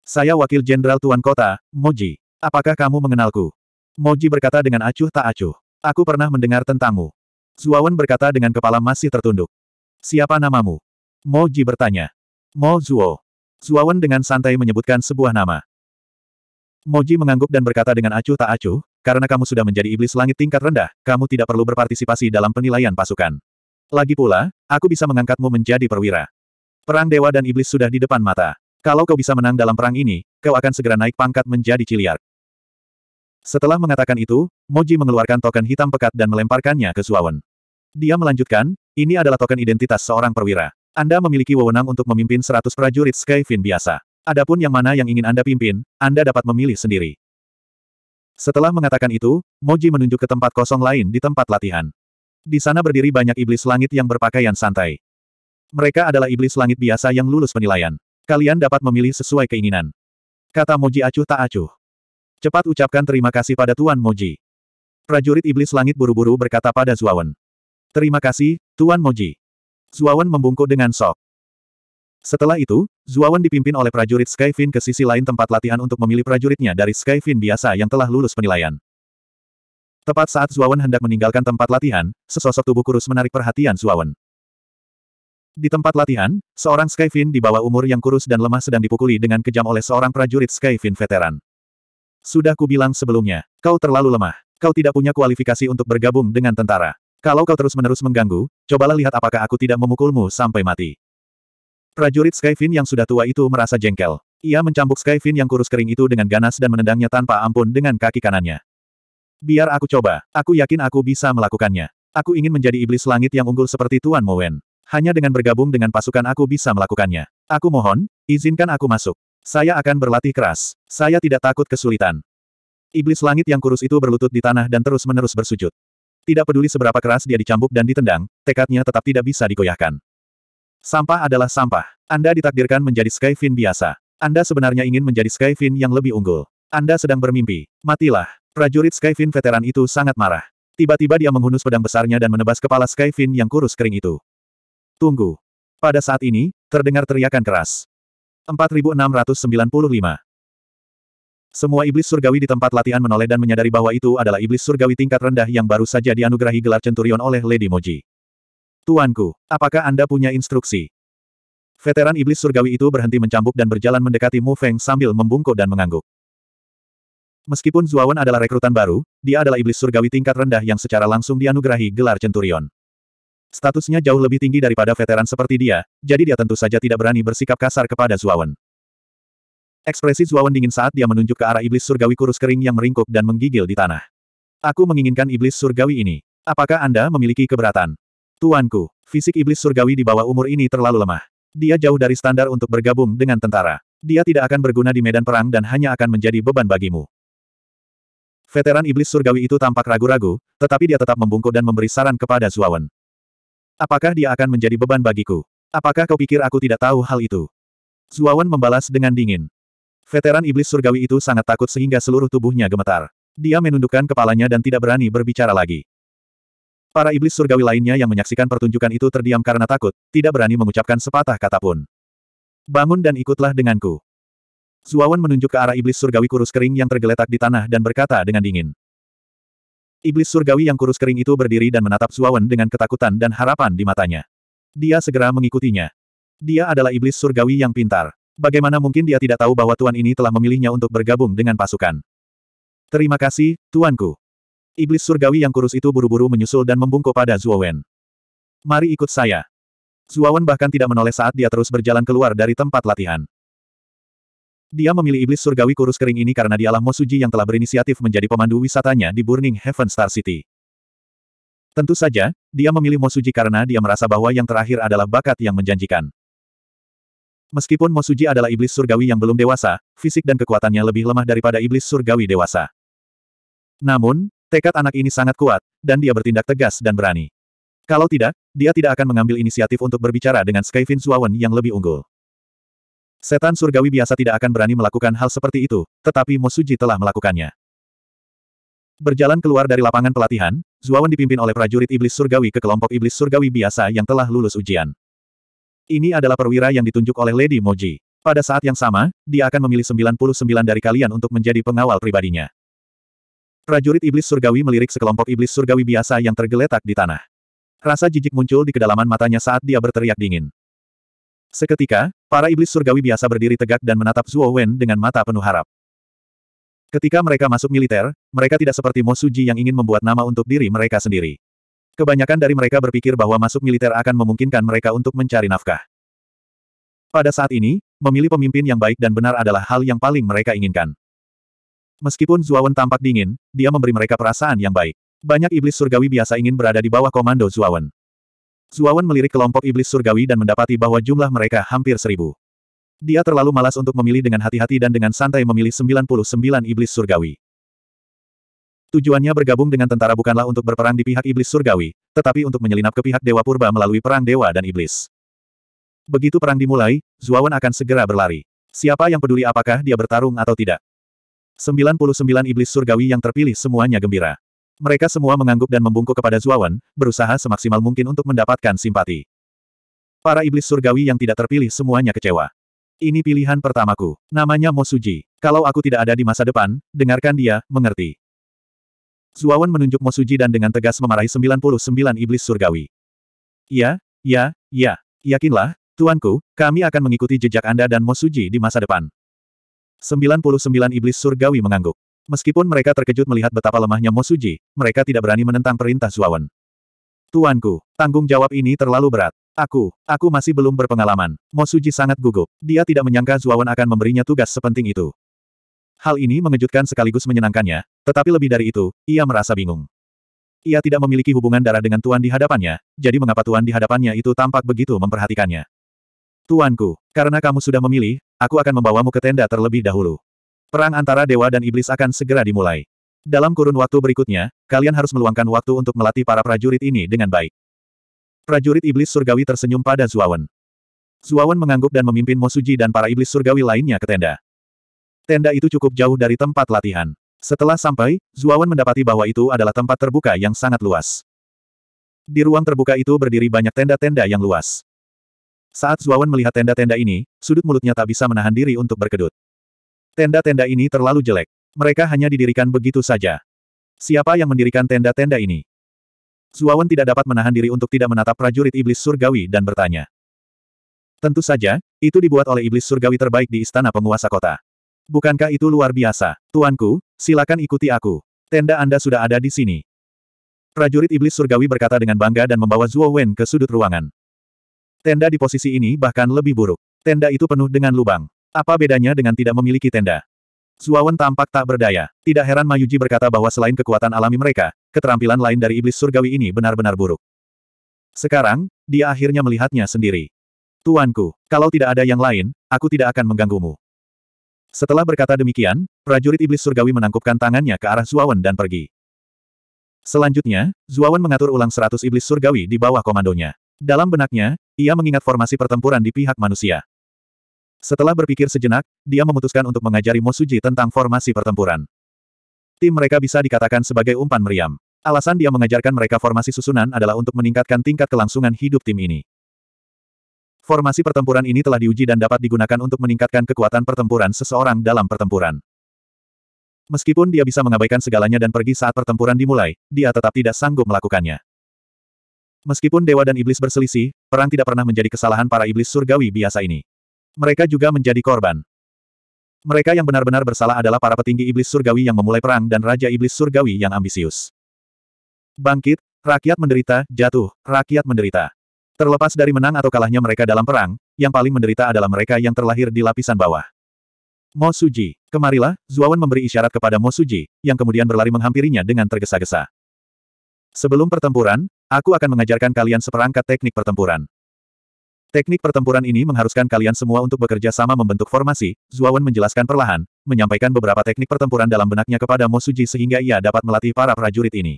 Saya Wakil Jenderal Tuan Kota, Moji. Apakah kamu mengenalku? Moji berkata dengan acuh tak acuh. Aku pernah mendengar tentangmu. Zuawan berkata dengan kepala masih tertunduk. Siapa namamu? Moji bertanya. Mo Zuo. Zuawan dengan santai menyebutkan sebuah nama. Moji mengangguk dan berkata dengan acuh tak acuh, karena kamu sudah menjadi iblis langit tingkat rendah, kamu tidak perlu berpartisipasi dalam penilaian pasukan. Lagi pula, aku bisa mengangkatmu menjadi perwira. Perang dewa dan iblis sudah di depan mata. Kalau kau bisa menang dalam perang ini, kau akan segera naik pangkat menjadi ciliar. Setelah mengatakan itu, Moji mengeluarkan token hitam pekat dan melemparkannya ke Suawen. Dia melanjutkan, ini adalah token identitas seorang perwira. Anda memiliki wewenang untuk memimpin 100 prajurit Skyfin biasa. Adapun yang mana yang ingin Anda pimpin, Anda dapat memilih sendiri. Setelah mengatakan itu, Moji menunjuk ke tempat kosong lain di tempat latihan. Di sana berdiri banyak iblis langit yang berpakaian santai. Mereka adalah iblis langit biasa yang lulus penilaian. Kalian dapat memilih sesuai keinginan. Kata Moji acuh tak acuh. Cepat ucapkan terima kasih pada Tuan Moji. Prajurit iblis langit buru-buru berkata pada Zuawan. Terima kasih, Tuan Moji. Zuawan membungkuk dengan sok. Setelah itu, Zuawan dipimpin oleh prajurit Skyfin ke sisi lain tempat latihan untuk memilih prajuritnya dari Skyfin biasa yang telah lulus penilaian. Tepat saat Zuawan hendak meninggalkan tempat latihan, sesosok tubuh kurus menarik perhatian Zuawan. Di tempat latihan, seorang Skyfin di bawah umur yang kurus dan lemah sedang dipukuli dengan kejam oleh seorang prajurit Skyfin veteran. Sudah kubilang sebelumnya, kau terlalu lemah. Kau tidak punya kualifikasi untuk bergabung dengan tentara. Kalau kau terus-menerus mengganggu, cobalah lihat apakah aku tidak memukulmu sampai mati. Prajurit Skyfin yang sudah tua itu merasa jengkel. Ia mencambuk Skyfin yang kurus kering itu dengan ganas dan menendangnya tanpa ampun dengan kaki kanannya. Biar aku coba, aku yakin aku bisa melakukannya. Aku ingin menjadi iblis langit yang unggul seperti Tuan Mowen. Hanya dengan bergabung dengan pasukan aku bisa melakukannya. Aku mohon, izinkan aku masuk. Saya akan berlatih keras. Saya tidak takut kesulitan. Iblis langit yang kurus itu berlutut di tanah dan terus-menerus bersujud. Tidak peduli seberapa keras dia dicambuk dan ditendang, tekadnya tetap tidak bisa digoyahkan. Sampah adalah sampah. Anda ditakdirkan menjadi Skyfin biasa. Anda sebenarnya ingin menjadi Skyfin yang lebih unggul. Anda sedang bermimpi. Matilah. Prajurit Skyfin veteran itu sangat marah. Tiba-tiba dia menghunus pedang besarnya dan menebas kepala Skyfin yang kurus kering itu. Tunggu. Pada saat ini, terdengar teriakan keras. 4695. Semua iblis surgawi di tempat latihan menoleh dan menyadari bahwa itu adalah iblis surgawi tingkat rendah yang baru saja dianugerahi gelar centurion oleh Lady Moji. Tuanku, apakah Anda punya instruksi? Veteran iblis surgawi itu berhenti mencambuk dan berjalan mendekati Mu Feng sambil membungkuk dan mengangguk. Meskipun Zuawan adalah rekrutan baru, dia adalah iblis surgawi tingkat rendah yang secara langsung dianugerahi gelar centurion. Statusnya jauh lebih tinggi daripada veteran seperti dia, jadi dia tentu saja tidak berani bersikap kasar kepada Zuawan. Ekspresi Zuawan dingin saat dia menunjuk ke arah iblis surgawi kurus kering yang meringkuk dan menggigil di tanah. Aku menginginkan iblis surgawi ini. Apakah Anda memiliki keberatan? Tuanku, fisik iblis surgawi di bawah umur ini terlalu lemah. Dia jauh dari standar untuk bergabung dengan tentara. Dia tidak akan berguna di medan perang dan hanya akan menjadi beban bagimu. Veteran iblis surgawi itu tampak ragu-ragu, tetapi dia tetap membungkuk dan memberi saran kepada Zuawan. Apakah dia akan menjadi beban bagiku? Apakah kau pikir aku tidak tahu hal itu? Zuawan membalas dengan dingin. Veteran iblis surgawi itu sangat takut sehingga seluruh tubuhnya gemetar. Dia menundukkan kepalanya dan tidak berani berbicara lagi. Para iblis surgawi lainnya yang menyaksikan pertunjukan itu terdiam karena takut, tidak berani mengucapkan sepatah kata pun. Bangun dan ikutlah denganku. Zuawan menunjuk ke arah iblis surgawi kurus kering yang tergeletak di tanah dan berkata dengan dingin. Iblis surgawi yang kurus kering itu berdiri dan menatap Zuawan dengan ketakutan dan harapan di matanya. Dia segera mengikutinya. Dia adalah iblis surgawi yang pintar. Bagaimana mungkin dia tidak tahu bahwa Tuan ini telah memilihnya untuk bergabung dengan pasukan? Terima kasih, Tuanku. Iblis surgawi yang kurus itu buru-buru menyusul dan membungkuk pada Zuawan. Mari ikut saya. Zuawan bahkan tidak menoleh saat dia terus berjalan keluar dari tempat latihan. Dia memilih iblis surgawi kurus kering ini karena dialah Mosuji yang telah berinisiatif menjadi pemandu wisatanya di Burning Heaven Star City. Tentu saja, dia memilih Mosuji karena dia merasa bahwa yang terakhir adalah bakat yang menjanjikan. Meskipun Mosuji adalah iblis surgawi yang belum dewasa, fisik dan kekuatannya lebih lemah daripada iblis surgawi dewasa. Namun, tekad anak ini sangat kuat, dan dia bertindak tegas dan berani. Kalau tidak, dia tidak akan mengambil inisiatif untuk berbicara dengan Skyvin Suawan yang lebih unggul. Setan surgawi biasa tidak akan berani melakukan hal seperti itu, tetapi Mosuji telah melakukannya. Berjalan keluar dari lapangan pelatihan, Zuawan dipimpin oleh prajurit iblis surgawi ke kelompok iblis surgawi biasa yang telah lulus ujian. Ini adalah perwira yang ditunjuk oleh Lady Moji. Pada saat yang sama, dia akan memilih 99 dari kalian untuk menjadi pengawal pribadinya. Prajurit iblis surgawi melirik sekelompok iblis surgawi biasa yang tergeletak di tanah. Rasa jijik muncul di kedalaman matanya saat dia berteriak dingin. Seketika, para iblis surgawi biasa berdiri tegak dan menatap Zuo Wen dengan mata penuh harap. Ketika mereka masuk militer, mereka tidak seperti Mo Suji yang ingin membuat nama untuk diri mereka sendiri. Kebanyakan dari mereka berpikir bahwa masuk militer akan memungkinkan mereka untuk mencari nafkah. Pada saat ini, memilih pemimpin yang baik dan benar adalah hal yang paling mereka inginkan. Meskipun Wen tampak dingin, dia memberi mereka perasaan yang baik. Banyak iblis surgawi biasa ingin berada di bawah komando Wen. Zuawan melirik kelompok iblis surgawi dan mendapati bahwa jumlah mereka hampir seribu. Dia terlalu malas untuk memilih dengan hati-hati dan dengan santai memilih 99 iblis surgawi. Tujuannya bergabung dengan tentara bukanlah untuk berperang di pihak iblis surgawi, tetapi untuk menyelinap ke pihak Dewa Purba melalui perang Dewa dan Iblis. Begitu perang dimulai, Zuawan akan segera berlari. Siapa yang peduli apakah dia bertarung atau tidak? 99 iblis surgawi yang terpilih semuanya gembira. Mereka semua mengangguk dan membungkuk kepada Zuawan, berusaha semaksimal mungkin untuk mendapatkan simpati. Para iblis surgawi yang tidak terpilih semuanya kecewa. Ini pilihan pertamaku. Namanya Mosuji. Kalau aku tidak ada di masa depan, dengarkan dia, mengerti. Zuawan menunjuk Mosuji dan dengan tegas memarahi 99 iblis surgawi. Ya, ya, ya. Yakinlah, Tuanku, kami akan mengikuti jejak Anda dan Mosuji di masa depan. 99 iblis surgawi mengangguk. Meskipun mereka terkejut melihat betapa lemahnya Mosuji, mereka tidak berani menentang perintah Zuawan. Tuanku, tanggung jawab ini terlalu berat. Aku, aku masih belum berpengalaman. Mosuji sangat gugup. Dia tidak menyangka Zuawan akan memberinya tugas sepenting itu. Hal ini mengejutkan sekaligus menyenangkannya, tetapi lebih dari itu, ia merasa bingung. Ia tidak memiliki hubungan darah dengan Tuan di hadapannya, jadi mengapa Tuan di hadapannya itu tampak begitu memperhatikannya. Tuanku, karena kamu sudah memilih, aku akan membawamu ke tenda terlebih dahulu. Perang antara dewa dan iblis akan segera dimulai. Dalam kurun waktu berikutnya, kalian harus meluangkan waktu untuk melatih para prajurit ini dengan baik. Prajurit iblis surgawi tersenyum pada Zuawan. Zuawan mengangguk dan memimpin Mosuji dan para iblis surgawi lainnya ke tenda. Tenda itu cukup jauh dari tempat latihan. Setelah sampai, Zuawan mendapati bahwa itu adalah tempat terbuka yang sangat luas. Di ruang terbuka itu berdiri banyak tenda-tenda yang luas. Saat Zuawan melihat tenda-tenda ini, sudut mulutnya tak bisa menahan diri untuk berkedut. Tenda-tenda ini terlalu jelek. Mereka hanya didirikan begitu saja. Siapa yang mendirikan tenda-tenda ini? Zuawan tidak dapat menahan diri untuk tidak menatap prajurit iblis surgawi dan bertanya. Tentu saja, itu dibuat oleh iblis surgawi terbaik di istana penguasa kota. Bukankah itu luar biasa? Tuanku, silakan ikuti aku. Tenda Anda sudah ada di sini. Prajurit iblis surgawi berkata dengan bangga dan membawa Zuo Wen ke sudut ruangan. Tenda di posisi ini bahkan lebih buruk. Tenda itu penuh dengan lubang. Apa bedanya dengan tidak memiliki tenda? Zuawan tampak tak berdaya. Tidak heran Mayuji berkata bahwa selain kekuatan alami mereka, keterampilan lain dari iblis surgawi ini benar-benar buruk. Sekarang, dia akhirnya melihatnya sendiri. Tuanku, kalau tidak ada yang lain, aku tidak akan mengganggumu. Setelah berkata demikian, prajurit iblis surgawi menangkupkan tangannya ke arah Zuawan dan pergi. Selanjutnya, Zuawan mengatur ulang seratus iblis surgawi di bawah komandonya. Dalam benaknya, ia mengingat formasi pertempuran di pihak manusia. Setelah berpikir sejenak, dia memutuskan untuk mengajari Mo Suji tentang formasi pertempuran. Tim mereka bisa dikatakan sebagai umpan meriam. Alasan dia mengajarkan mereka formasi susunan adalah untuk meningkatkan tingkat kelangsungan hidup tim ini. Formasi pertempuran ini telah diuji dan dapat digunakan untuk meningkatkan kekuatan pertempuran seseorang dalam pertempuran. Meskipun dia bisa mengabaikan segalanya dan pergi saat pertempuran dimulai, dia tetap tidak sanggup melakukannya. Meskipun dewa dan iblis berselisih, perang tidak pernah menjadi kesalahan para iblis surgawi biasa ini. Mereka juga menjadi korban. Mereka yang benar-benar bersalah adalah para petinggi iblis surgawi yang memulai perang dan raja iblis surgawi yang ambisius. Bangkit, rakyat menderita, jatuh, rakyat menderita. Terlepas dari menang atau kalahnya mereka dalam perang, yang paling menderita adalah mereka yang terlahir di lapisan bawah. Mo Suji, kemarilah, Zuawan memberi isyarat kepada Mo Suji, yang kemudian berlari menghampirinya dengan tergesa-gesa. Sebelum pertempuran, aku akan mengajarkan kalian seperangkat teknik pertempuran. Teknik pertempuran ini mengharuskan kalian semua untuk bekerja sama membentuk formasi, Zuawan menjelaskan perlahan, menyampaikan beberapa teknik pertempuran dalam benaknya kepada Mo Suji sehingga ia dapat melatih para prajurit ini.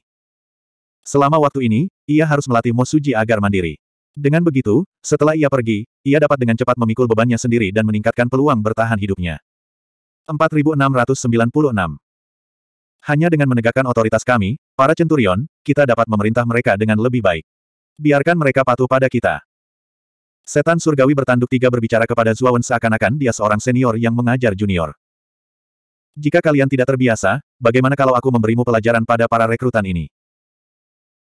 Selama waktu ini, ia harus melatih Mo Suji agar mandiri. Dengan begitu, setelah ia pergi, ia dapat dengan cepat memikul bebannya sendiri dan meningkatkan peluang bertahan hidupnya. 4696 Hanya dengan menegakkan otoritas kami, para centurion, kita dapat memerintah mereka dengan lebih baik. Biarkan mereka patuh pada kita. Setan surgawi bertanduk tiga berbicara kepada Zuawan seakan-akan dia seorang senior yang mengajar junior. Jika kalian tidak terbiasa, bagaimana kalau aku memberimu pelajaran pada para rekrutan ini?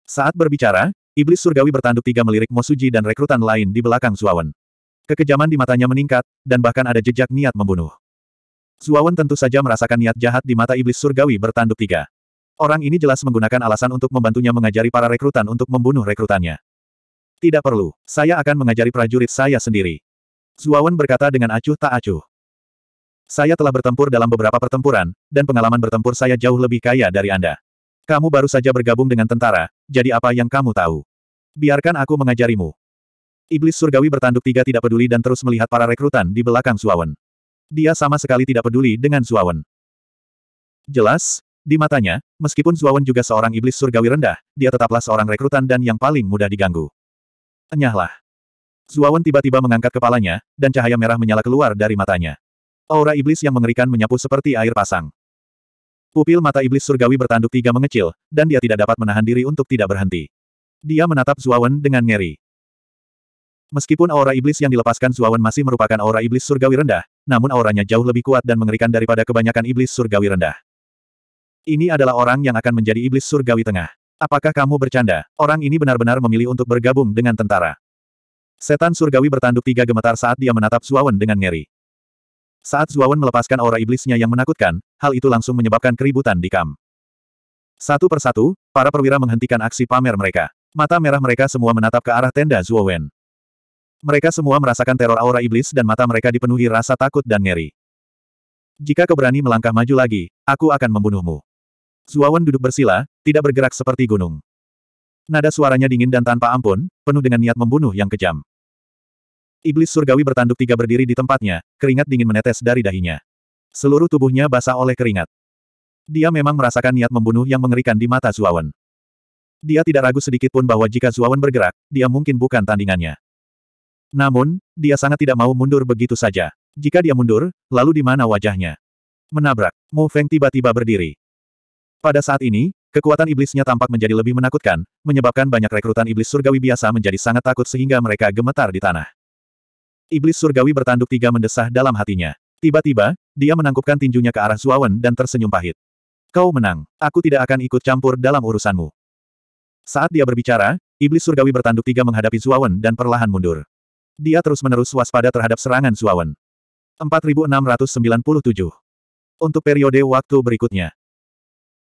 Saat berbicara, iblis surgawi bertanduk tiga melirik Mosuji dan rekrutan lain di belakang Zuawan. Kekejaman di matanya meningkat, dan bahkan ada jejak niat membunuh. Zuawan tentu saja merasakan niat jahat di mata iblis surgawi bertanduk tiga. Orang ini jelas menggunakan alasan untuk membantunya mengajari para rekrutan untuk membunuh rekrutannya. Tidak perlu, saya akan mengajari prajurit saya sendiri. Zuawan berkata dengan acuh tak acuh. Saya telah bertempur dalam beberapa pertempuran, dan pengalaman bertempur saya jauh lebih kaya dari Anda. Kamu baru saja bergabung dengan tentara, jadi apa yang kamu tahu? Biarkan aku mengajarimu. Iblis surgawi bertanduk tiga tidak peduli dan terus melihat para rekrutan di belakang Zuawan. Dia sama sekali tidak peduli dengan Zuawan. Jelas, di matanya, meskipun Zuawan juga seorang iblis surgawi rendah, dia tetaplah seorang rekrutan dan yang paling mudah diganggu. Enyahlah. Zuawan tiba-tiba mengangkat kepalanya, dan cahaya merah menyala keluar dari matanya. Aura iblis yang mengerikan menyapu seperti air pasang. Pupil mata iblis surgawi bertanduk tiga mengecil, dan dia tidak dapat menahan diri untuk tidak berhenti. Dia menatap Zuawan dengan ngeri. Meskipun aura iblis yang dilepaskan Zuawan masih merupakan aura iblis surgawi rendah, namun auranya jauh lebih kuat dan mengerikan daripada kebanyakan iblis surgawi rendah. Ini adalah orang yang akan menjadi iblis surgawi tengah. Apakah kamu bercanda? Orang ini benar-benar memilih untuk bergabung dengan tentara. Setan surgawi bertanduk tiga gemetar saat dia menatap Zuawan dengan ngeri. Saat Zuawan melepaskan aura iblisnya yang menakutkan, hal itu langsung menyebabkan keributan di kam. Satu persatu, para perwira menghentikan aksi pamer mereka. Mata merah mereka semua menatap ke arah tenda Zuawan. Mereka semua merasakan teror aura iblis dan mata mereka dipenuhi rasa takut dan ngeri. Jika keberani melangkah maju lagi, aku akan membunuhmu. Zuawan duduk bersila, tidak bergerak seperti gunung. Nada suaranya dingin dan tanpa ampun, penuh dengan niat membunuh yang kejam. Iblis surgawi bertanduk tiga berdiri di tempatnya, keringat dingin menetes dari dahinya. Seluruh tubuhnya basah oleh keringat. Dia memang merasakan niat membunuh yang mengerikan di mata Zuawan. Dia tidak ragu sedikit pun bahwa jika Zuawan bergerak, dia mungkin bukan tandingannya. Namun, dia sangat tidak mau mundur begitu saja. Jika dia mundur, lalu di mana wajahnya? Menabrak, Mu Feng tiba-tiba berdiri. Pada saat ini, kekuatan iblisnya tampak menjadi lebih menakutkan, menyebabkan banyak rekrutan iblis surgawi biasa menjadi sangat takut sehingga mereka gemetar di tanah. Iblis surgawi bertanduk tiga mendesah dalam hatinya. Tiba-tiba, dia menangkupkan tinjunya ke arah Zuawan dan tersenyum pahit. Kau menang, aku tidak akan ikut campur dalam urusanmu. Saat dia berbicara, iblis surgawi bertanduk tiga menghadapi Zuawan dan perlahan mundur. Dia terus-menerus waspada terhadap serangan Zuawan. 4697 Untuk periode waktu berikutnya,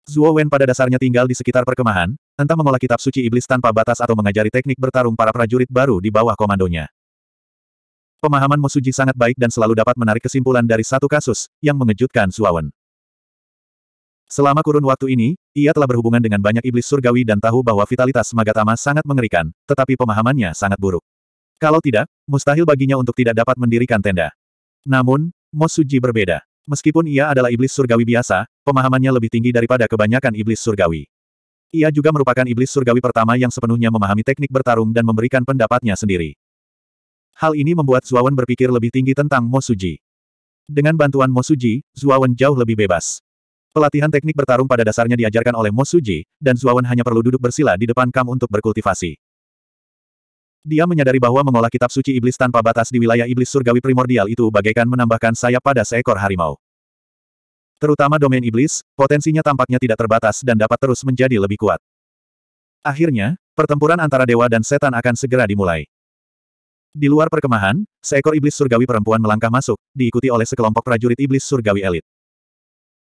Zuo Wen pada dasarnya tinggal di sekitar perkemahan, entah mengolah kitab suci iblis tanpa batas atau mengajari teknik bertarung para prajurit baru di bawah komandonya. Pemahaman Mosuji sangat baik dan selalu dapat menarik kesimpulan dari satu kasus, yang mengejutkan Wen. Selama kurun waktu ini, ia telah berhubungan dengan banyak iblis surgawi dan tahu bahwa vitalitas Magatama sangat mengerikan, tetapi pemahamannya sangat buruk. Kalau tidak, mustahil baginya untuk tidak dapat mendirikan tenda. Namun, Mosuji berbeda. Meskipun ia adalah iblis surgawi biasa, pemahamannya lebih tinggi daripada kebanyakan iblis surgawi. Ia juga merupakan iblis surgawi pertama yang sepenuhnya memahami teknik bertarung dan memberikan pendapatnya sendiri. Hal ini membuat Zuawan berpikir lebih tinggi tentang Mosuji. Dengan bantuan Mosuji, Suji, Zuawan jauh lebih bebas. Pelatihan teknik bertarung pada dasarnya diajarkan oleh Mosuji, dan Zuawan hanya perlu duduk bersila di depan kam untuk berkultivasi. Dia menyadari bahwa mengolah kitab suci iblis tanpa batas di wilayah iblis surgawi primordial itu bagaikan menambahkan sayap pada seekor harimau. Terutama domain iblis, potensinya tampaknya tidak terbatas dan dapat terus menjadi lebih kuat. Akhirnya, pertempuran antara dewa dan setan akan segera dimulai. Di luar perkemahan, seekor iblis surgawi perempuan melangkah masuk, diikuti oleh sekelompok prajurit iblis surgawi elit.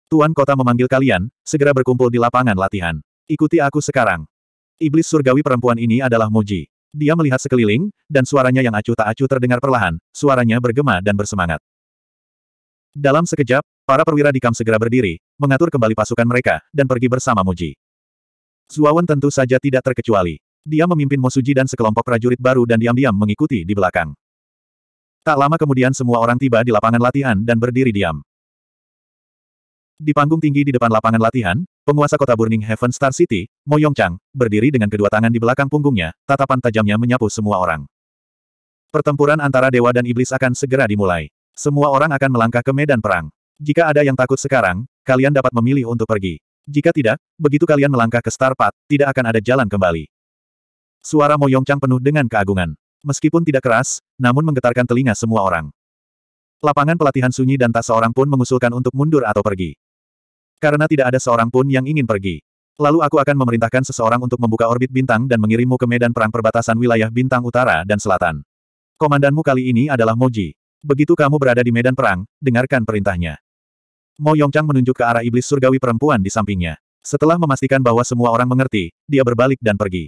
Tuan kota memanggil kalian, segera berkumpul di lapangan latihan. Ikuti aku sekarang. Iblis surgawi perempuan ini adalah Muji. Dia melihat sekeliling, dan suaranya yang acuh tak acuh terdengar perlahan, suaranya bergema dan bersemangat. Dalam sekejap, para perwira di kam segera berdiri, mengatur kembali pasukan mereka, dan pergi bersama Muji. Zuawan tentu saja tidak terkecuali. Dia memimpin Mosuji dan sekelompok prajurit baru dan diam-diam mengikuti di belakang. Tak lama kemudian semua orang tiba di lapangan latihan dan berdiri diam. Di panggung tinggi di depan lapangan latihan, penguasa kota Burning Heaven Star City, Mo Yongchang, berdiri dengan kedua tangan di belakang punggungnya, tatapan tajamnya menyapu semua orang. Pertempuran antara dewa dan iblis akan segera dimulai. Semua orang akan melangkah ke medan perang. Jika ada yang takut sekarang, kalian dapat memilih untuk pergi. Jika tidak, begitu kalian melangkah ke Star Path, tidak akan ada jalan kembali. Suara Mo Yongchang penuh dengan keagungan. Meskipun tidak keras, namun menggetarkan telinga semua orang. Lapangan pelatihan sunyi dan tak seorang pun mengusulkan untuk mundur atau pergi. Karena tidak ada seorang pun yang ingin pergi. Lalu aku akan memerintahkan seseorang untuk membuka orbit bintang dan mengirimmu ke medan perang perbatasan wilayah bintang utara dan selatan. Komandanmu kali ini adalah Moji. Begitu kamu berada di medan perang, dengarkan perintahnya. Mo Yongchang menunjuk ke arah iblis surgawi perempuan di sampingnya. Setelah memastikan bahwa semua orang mengerti, dia berbalik dan pergi.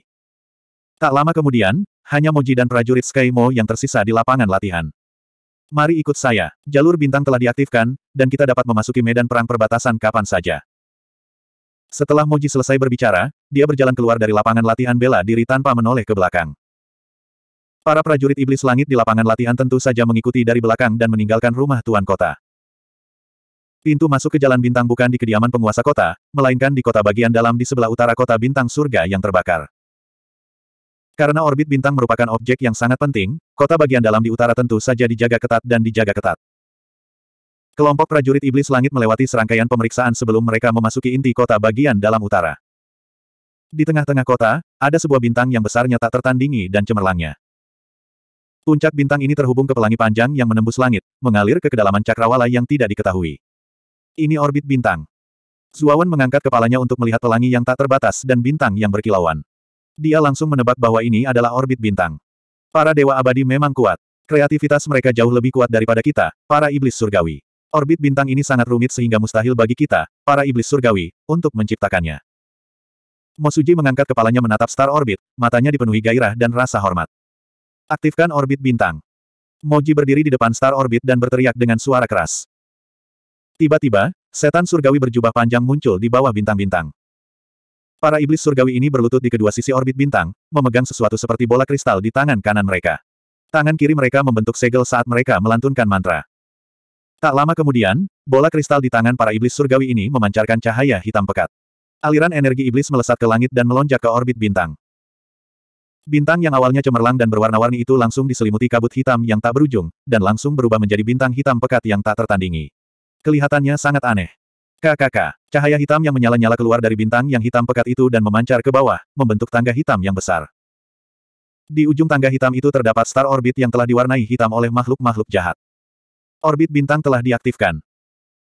Tak lama kemudian, hanya Moji dan prajurit Sky Mo yang tersisa di lapangan latihan. Mari ikut saya. Jalur bintang telah diaktifkan, dan kita dapat memasuki medan perang perbatasan kapan saja. Setelah Moji selesai berbicara, dia berjalan keluar dari lapangan latihan bela diri tanpa menoleh ke belakang. Para prajurit iblis langit di lapangan latihan tentu saja mengikuti dari belakang dan meninggalkan rumah tuan kota. Pintu masuk ke jalan bintang bukan di kediaman penguasa kota, melainkan di kota bagian dalam di sebelah utara kota bintang surga yang terbakar. Karena orbit bintang merupakan objek yang sangat penting, kota bagian dalam di utara tentu saja dijaga ketat dan dijaga ketat. Kelompok prajurit iblis langit melewati serangkaian pemeriksaan sebelum mereka memasuki inti kota bagian dalam utara. Di tengah-tengah kota, ada sebuah bintang yang besarnya tak tertandingi dan cemerlangnya. Puncak bintang ini terhubung ke pelangi panjang yang menembus langit, mengalir ke kedalaman cakrawala yang tidak diketahui. Ini orbit bintang. Zuawan mengangkat kepalanya untuk melihat pelangi yang tak terbatas dan bintang yang berkilauan. Dia langsung menebak bahwa ini adalah orbit bintang. Para dewa abadi memang kuat. Kreativitas mereka jauh lebih kuat daripada kita, para iblis surgawi. Orbit bintang ini sangat rumit sehingga mustahil bagi kita, para iblis surgawi, untuk menciptakannya. Mosuji mengangkat kepalanya menatap star orbit, matanya dipenuhi gairah dan rasa hormat. Aktifkan orbit bintang. Moji berdiri di depan star orbit dan berteriak dengan suara keras. Tiba-tiba, setan surgawi berjubah panjang muncul di bawah bintang-bintang. Para iblis surgawi ini berlutut di kedua sisi orbit bintang, memegang sesuatu seperti bola kristal di tangan kanan mereka. Tangan kiri mereka membentuk segel saat mereka melantunkan mantra. Tak lama kemudian, bola kristal di tangan para iblis surgawi ini memancarkan cahaya hitam pekat. Aliran energi iblis melesat ke langit dan melonjak ke orbit bintang. Bintang yang awalnya cemerlang dan berwarna-warni itu langsung diselimuti kabut hitam yang tak berujung, dan langsung berubah menjadi bintang hitam pekat yang tak tertandingi. Kelihatannya sangat aneh. KKK. Cahaya hitam yang menyala-nyala keluar dari bintang yang hitam pekat itu dan memancar ke bawah, membentuk tangga hitam yang besar. Di ujung tangga hitam itu terdapat star orbit yang telah diwarnai hitam oleh makhluk-makhluk jahat. Orbit bintang telah diaktifkan.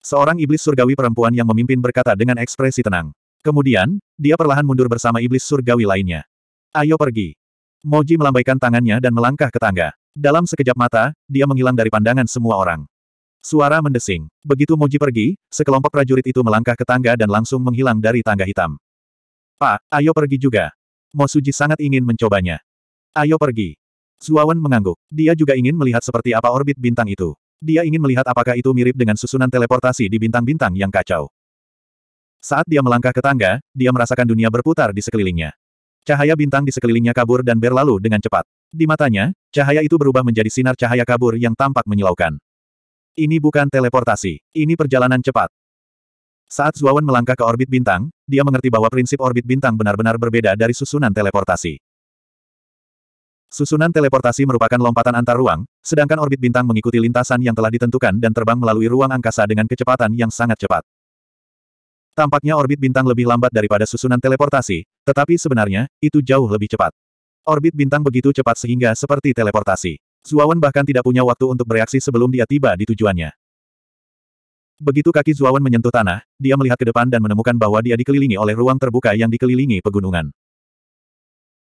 Seorang iblis surgawi perempuan yang memimpin berkata dengan ekspresi tenang. Kemudian, dia perlahan mundur bersama iblis surgawi lainnya. Ayo pergi. Moji melambaikan tangannya dan melangkah ke tangga. Dalam sekejap mata, dia menghilang dari pandangan semua orang. Suara mendesing. Begitu Moji pergi, sekelompok prajurit itu melangkah ke tangga dan langsung menghilang dari tangga hitam. Pak, ayo pergi juga. Mosuji sangat ingin mencobanya. Ayo pergi. Zuawan mengangguk. Dia juga ingin melihat seperti apa orbit bintang itu. Dia ingin melihat apakah itu mirip dengan susunan teleportasi di bintang-bintang yang kacau. Saat dia melangkah ke tangga, dia merasakan dunia berputar di sekelilingnya. Cahaya bintang di sekelilingnya kabur dan berlalu dengan cepat. Di matanya, cahaya itu berubah menjadi sinar cahaya kabur yang tampak menyilaukan. Ini bukan teleportasi, ini perjalanan cepat. Saat Zuawan melangkah ke orbit bintang, dia mengerti bahwa prinsip orbit bintang benar-benar berbeda dari susunan teleportasi. Susunan teleportasi merupakan lompatan antar ruang, sedangkan orbit bintang mengikuti lintasan yang telah ditentukan dan terbang melalui ruang angkasa dengan kecepatan yang sangat cepat. Tampaknya orbit bintang lebih lambat daripada susunan teleportasi, tetapi sebenarnya, itu jauh lebih cepat. Orbit bintang begitu cepat sehingga seperti teleportasi. Zuawan bahkan tidak punya waktu untuk bereaksi sebelum dia tiba di tujuannya. Begitu kaki Zuawan menyentuh tanah, dia melihat ke depan dan menemukan bahwa dia dikelilingi oleh ruang terbuka yang dikelilingi pegunungan.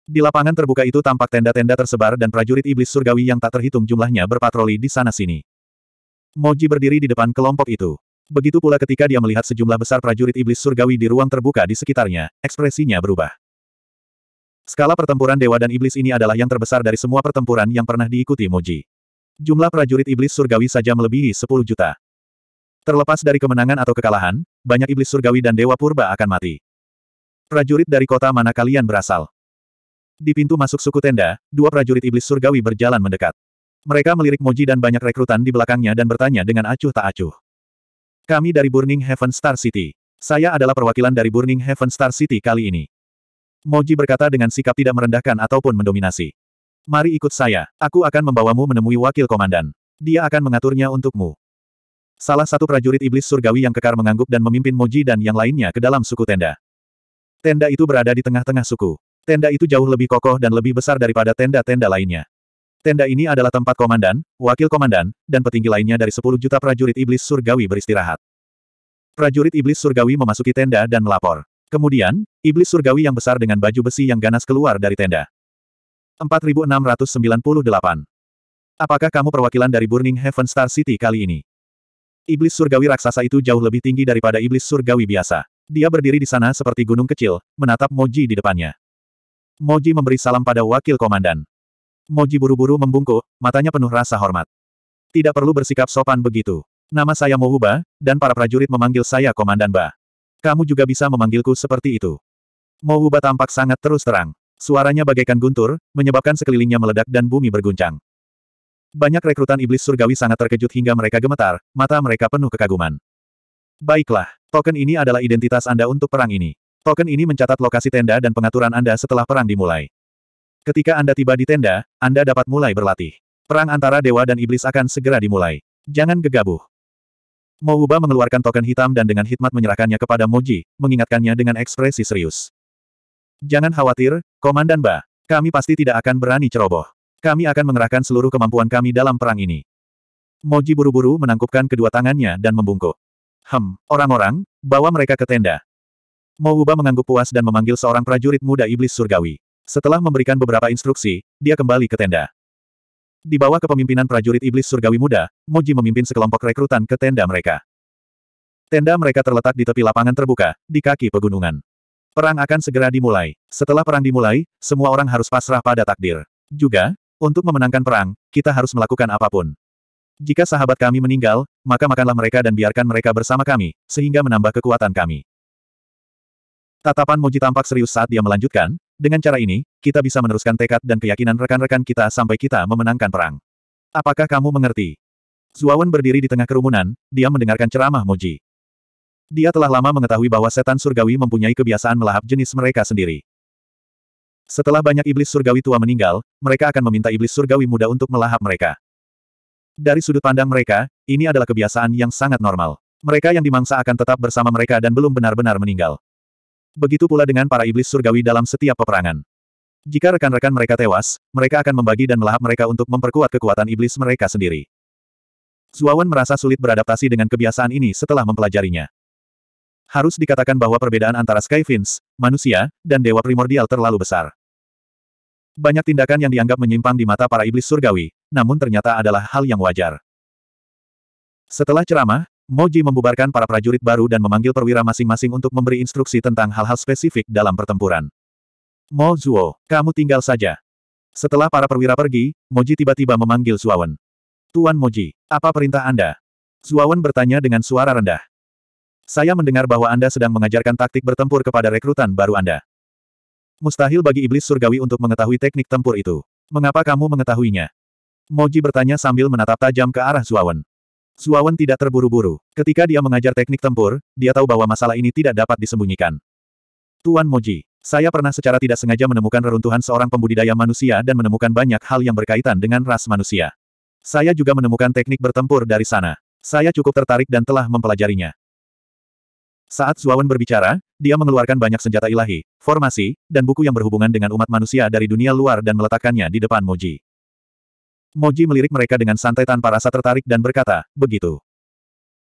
Di lapangan terbuka itu tampak tenda-tenda tersebar dan prajurit iblis surgawi yang tak terhitung jumlahnya berpatroli di sana-sini. Moji berdiri di depan kelompok itu. Begitu pula ketika dia melihat sejumlah besar prajurit iblis surgawi di ruang terbuka di sekitarnya, ekspresinya berubah. Skala pertempuran dewa dan iblis ini adalah yang terbesar dari semua pertempuran yang pernah diikuti Moji. Jumlah prajurit iblis surgawi saja melebihi 10 juta. Terlepas dari kemenangan atau kekalahan, banyak iblis surgawi dan dewa purba akan mati. Prajurit dari kota mana kalian berasal? Di pintu masuk suku tenda, dua prajurit iblis surgawi berjalan mendekat. Mereka melirik Moji dan banyak rekrutan di belakangnya dan bertanya dengan acuh tak acuh. Kami dari Burning Heaven Star City. Saya adalah perwakilan dari Burning Heaven Star City kali ini. Moji berkata dengan sikap tidak merendahkan ataupun mendominasi. Mari ikut saya, aku akan membawamu menemui wakil komandan. Dia akan mengaturnya untukmu. Salah satu prajurit iblis surgawi yang kekar mengangguk dan memimpin Moji dan yang lainnya ke dalam suku tenda. Tenda itu berada di tengah-tengah suku. Tenda itu jauh lebih kokoh dan lebih besar daripada tenda-tenda lainnya. Tenda ini adalah tempat komandan, wakil komandan, dan petinggi lainnya dari 10 juta prajurit iblis surgawi beristirahat. Prajurit iblis surgawi memasuki tenda dan melapor. Kemudian, iblis surgawi yang besar dengan baju besi yang ganas keluar dari tenda. 4698. Apakah kamu perwakilan dari Burning Heaven Star City kali ini? Iblis surgawi raksasa itu jauh lebih tinggi daripada iblis surgawi biasa. Dia berdiri di sana seperti gunung kecil, menatap Moji di depannya. Moji memberi salam pada wakil komandan. Moji buru-buru membungkuk, matanya penuh rasa hormat. Tidak perlu bersikap sopan begitu. Nama saya Mouba, dan para prajurit memanggil saya Komandan Ba. Kamu juga bisa memanggilku seperti itu. Mouba tampak sangat terus terang. Suaranya bagaikan guntur, menyebabkan sekelilingnya meledak dan bumi berguncang. Banyak rekrutan iblis surgawi sangat terkejut hingga mereka gemetar, mata mereka penuh kekaguman. Baiklah, token ini adalah identitas Anda untuk perang ini. Token ini mencatat lokasi tenda dan pengaturan Anda setelah perang dimulai. Ketika Anda tiba di tenda, Anda dapat mulai berlatih. Perang antara dewa dan iblis akan segera dimulai. Jangan gegabah. Mouba mengeluarkan token hitam dan dengan hikmat menyerahkannya kepada Moji, mengingatkannya dengan ekspresi serius. Jangan khawatir, Komandan Ba. Kami pasti tidak akan berani ceroboh. Kami akan mengerahkan seluruh kemampuan kami dalam perang ini. Moji buru-buru menangkupkan kedua tangannya dan membungkuk. Hem, orang-orang, bawa mereka ke tenda. Mouba mengangguk puas dan memanggil seorang prajurit muda iblis surgawi. Setelah memberikan beberapa instruksi, dia kembali ke tenda. Di bawah kepemimpinan prajurit iblis surgawi muda, Moji memimpin sekelompok rekrutan ke tenda mereka. Tenda mereka terletak di tepi lapangan terbuka, di kaki pegunungan. Perang akan segera dimulai. Setelah perang dimulai, semua orang harus pasrah pada takdir. Juga, untuk memenangkan perang, kita harus melakukan apapun. Jika sahabat kami meninggal, maka makanlah mereka dan biarkan mereka bersama kami, sehingga menambah kekuatan kami. Tatapan Moji tampak serius saat dia melanjutkan, dengan cara ini, kita bisa meneruskan tekad dan keyakinan rekan-rekan kita sampai kita memenangkan perang. Apakah kamu mengerti? Zuawan berdiri di tengah kerumunan, dia mendengarkan ceramah Moji. Dia telah lama mengetahui bahwa setan surgawi mempunyai kebiasaan melahap jenis mereka sendiri. Setelah banyak iblis surgawi tua meninggal, mereka akan meminta iblis surgawi muda untuk melahap mereka. Dari sudut pandang mereka, ini adalah kebiasaan yang sangat normal. Mereka yang dimangsa akan tetap bersama mereka dan belum benar-benar meninggal. Begitu pula dengan para iblis surgawi dalam setiap peperangan. Jika rekan-rekan mereka tewas, mereka akan membagi dan melahap mereka untuk memperkuat kekuatan iblis mereka sendiri. Zuawan merasa sulit beradaptasi dengan kebiasaan ini setelah mempelajarinya. Harus dikatakan bahwa perbedaan antara Skyfins, manusia, dan dewa primordial terlalu besar. Banyak tindakan yang dianggap menyimpang di mata para iblis surgawi, namun ternyata adalah hal yang wajar. Setelah ceramah, Moji membubarkan para prajurit baru dan memanggil perwira masing-masing untuk memberi instruksi tentang hal-hal spesifik dalam pertempuran. Mo Zuo, kamu tinggal saja. Setelah para perwira pergi, Moji tiba-tiba memanggil Zuawan. Tuan Moji, apa perintah Anda? Zuawan bertanya dengan suara rendah. Saya mendengar bahwa Anda sedang mengajarkan taktik bertempur kepada rekrutan baru Anda. Mustahil bagi iblis surgawi untuk mengetahui teknik tempur itu. Mengapa kamu mengetahuinya? Moji bertanya sambil menatap tajam ke arah Zuawan. Zuawan tidak terburu-buru. Ketika dia mengajar teknik tempur, dia tahu bahwa masalah ini tidak dapat disembunyikan. Tuan Moji, saya pernah secara tidak sengaja menemukan reruntuhan seorang pembudidaya manusia dan menemukan banyak hal yang berkaitan dengan ras manusia. Saya juga menemukan teknik bertempur dari sana. Saya cukup tertarik dan telah mempelajarinya. Saat Zuawan berbicara, dia mengeluarkan banyak senjata ilahi, formasi, dan buku yang berhubungan dengan umat manusia dari dunia luar dan meletakkannya di depan Moji. Moji melirik mereka dengan santai tanpa rasa tertarik dan berkata, begitu.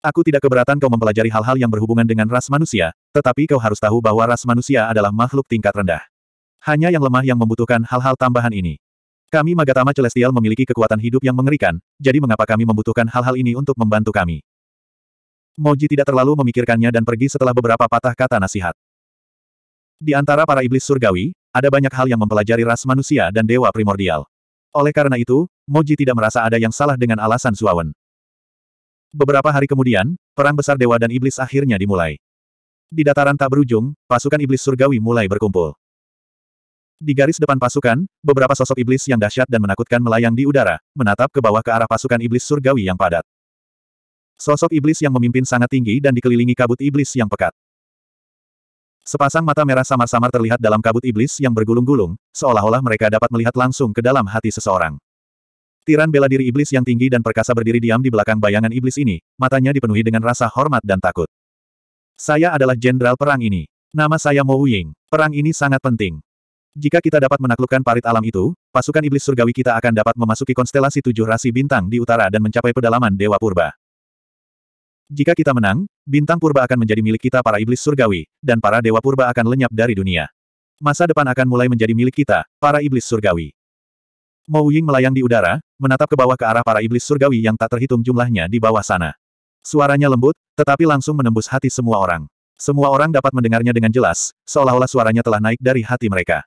Aku tidak keberatan kau mempelajari hal-hal yang berhubungan dengan ras manusia, tetapi kau harus tahu bahwa ras manusia adalah makhluk tingkat rendah. Hanya yang lemah yang membutuhkan hal-hal tambahan ini. Kami Magatama Celestial memiliki kekuatan hidup yang mengerikan, jadi mengapa kami membutuhkan hal-hal ini untuk membantu kami? Moji tidak terlalu memikirkannya dan pergi setelah beberapa patah kata nasihat. Di antara para iblis surgawi, ada banyak hal yang mempelajari ras manusia dan dewa primordial. Oleh karena itu, Moji tidak merasa ada yang salah dengan alasan Suawen. Beberapa hari kemudian, perang besar dewa dan iblis akhirnya dimulai. Di dataran tak berujung, pasukan iblis surgawi mulai berkumpul. Di garis depan pasukan, beberapa sosok iblis yang dahsyat dan menakutkan melayang di udara, menatap ke bawah ke arah pasukan iblis surgawi yang padat. Sosok iblis yang memimpin sangat tinggi dan dikelilingi kabut iblis yang pekat. Sepasang mata merah samar-samar terlihat dalam kabut iblis yang bergulung-gulung, seolah-olah mereka dapat melihat langsung ke dalam hati seseorang. Tiran bela diri iblis yang tinggi dan perkasa berdiri diam di belakang bayangan iblis ini, matanya dipenuhi dengan rasa hormat dan takut. Saya adalah jenderal perang ini. Nama saya Mo Wuying. Perang ini sangat penting. Jika kita dapat menaklukkan parit alam itu, pasukan iblis surgawi kita akan dapat memasuki konstelasi tujuh rasi bintang di utara dan mencapai pedalaman Dewa Purba. Jika kita menang, bintang purba akan menjadi milik kita para iblis surgawi, dan para dewa purba akan lenyap dari dunia. Masa depan akan mulai menjadi milik kita, para iblis surgawi. Mo Ying melayang di udara, menatap ke bawah ke arah para iblis surgawi yang tak terhitung jumlahnya di bawah sana. Suaranya lembut, tetapi langsung menembus hati semua orang. Semua orang dapat mendengarnya dengan jelas, seolah-olah suaranya telah naik dari hati mereka.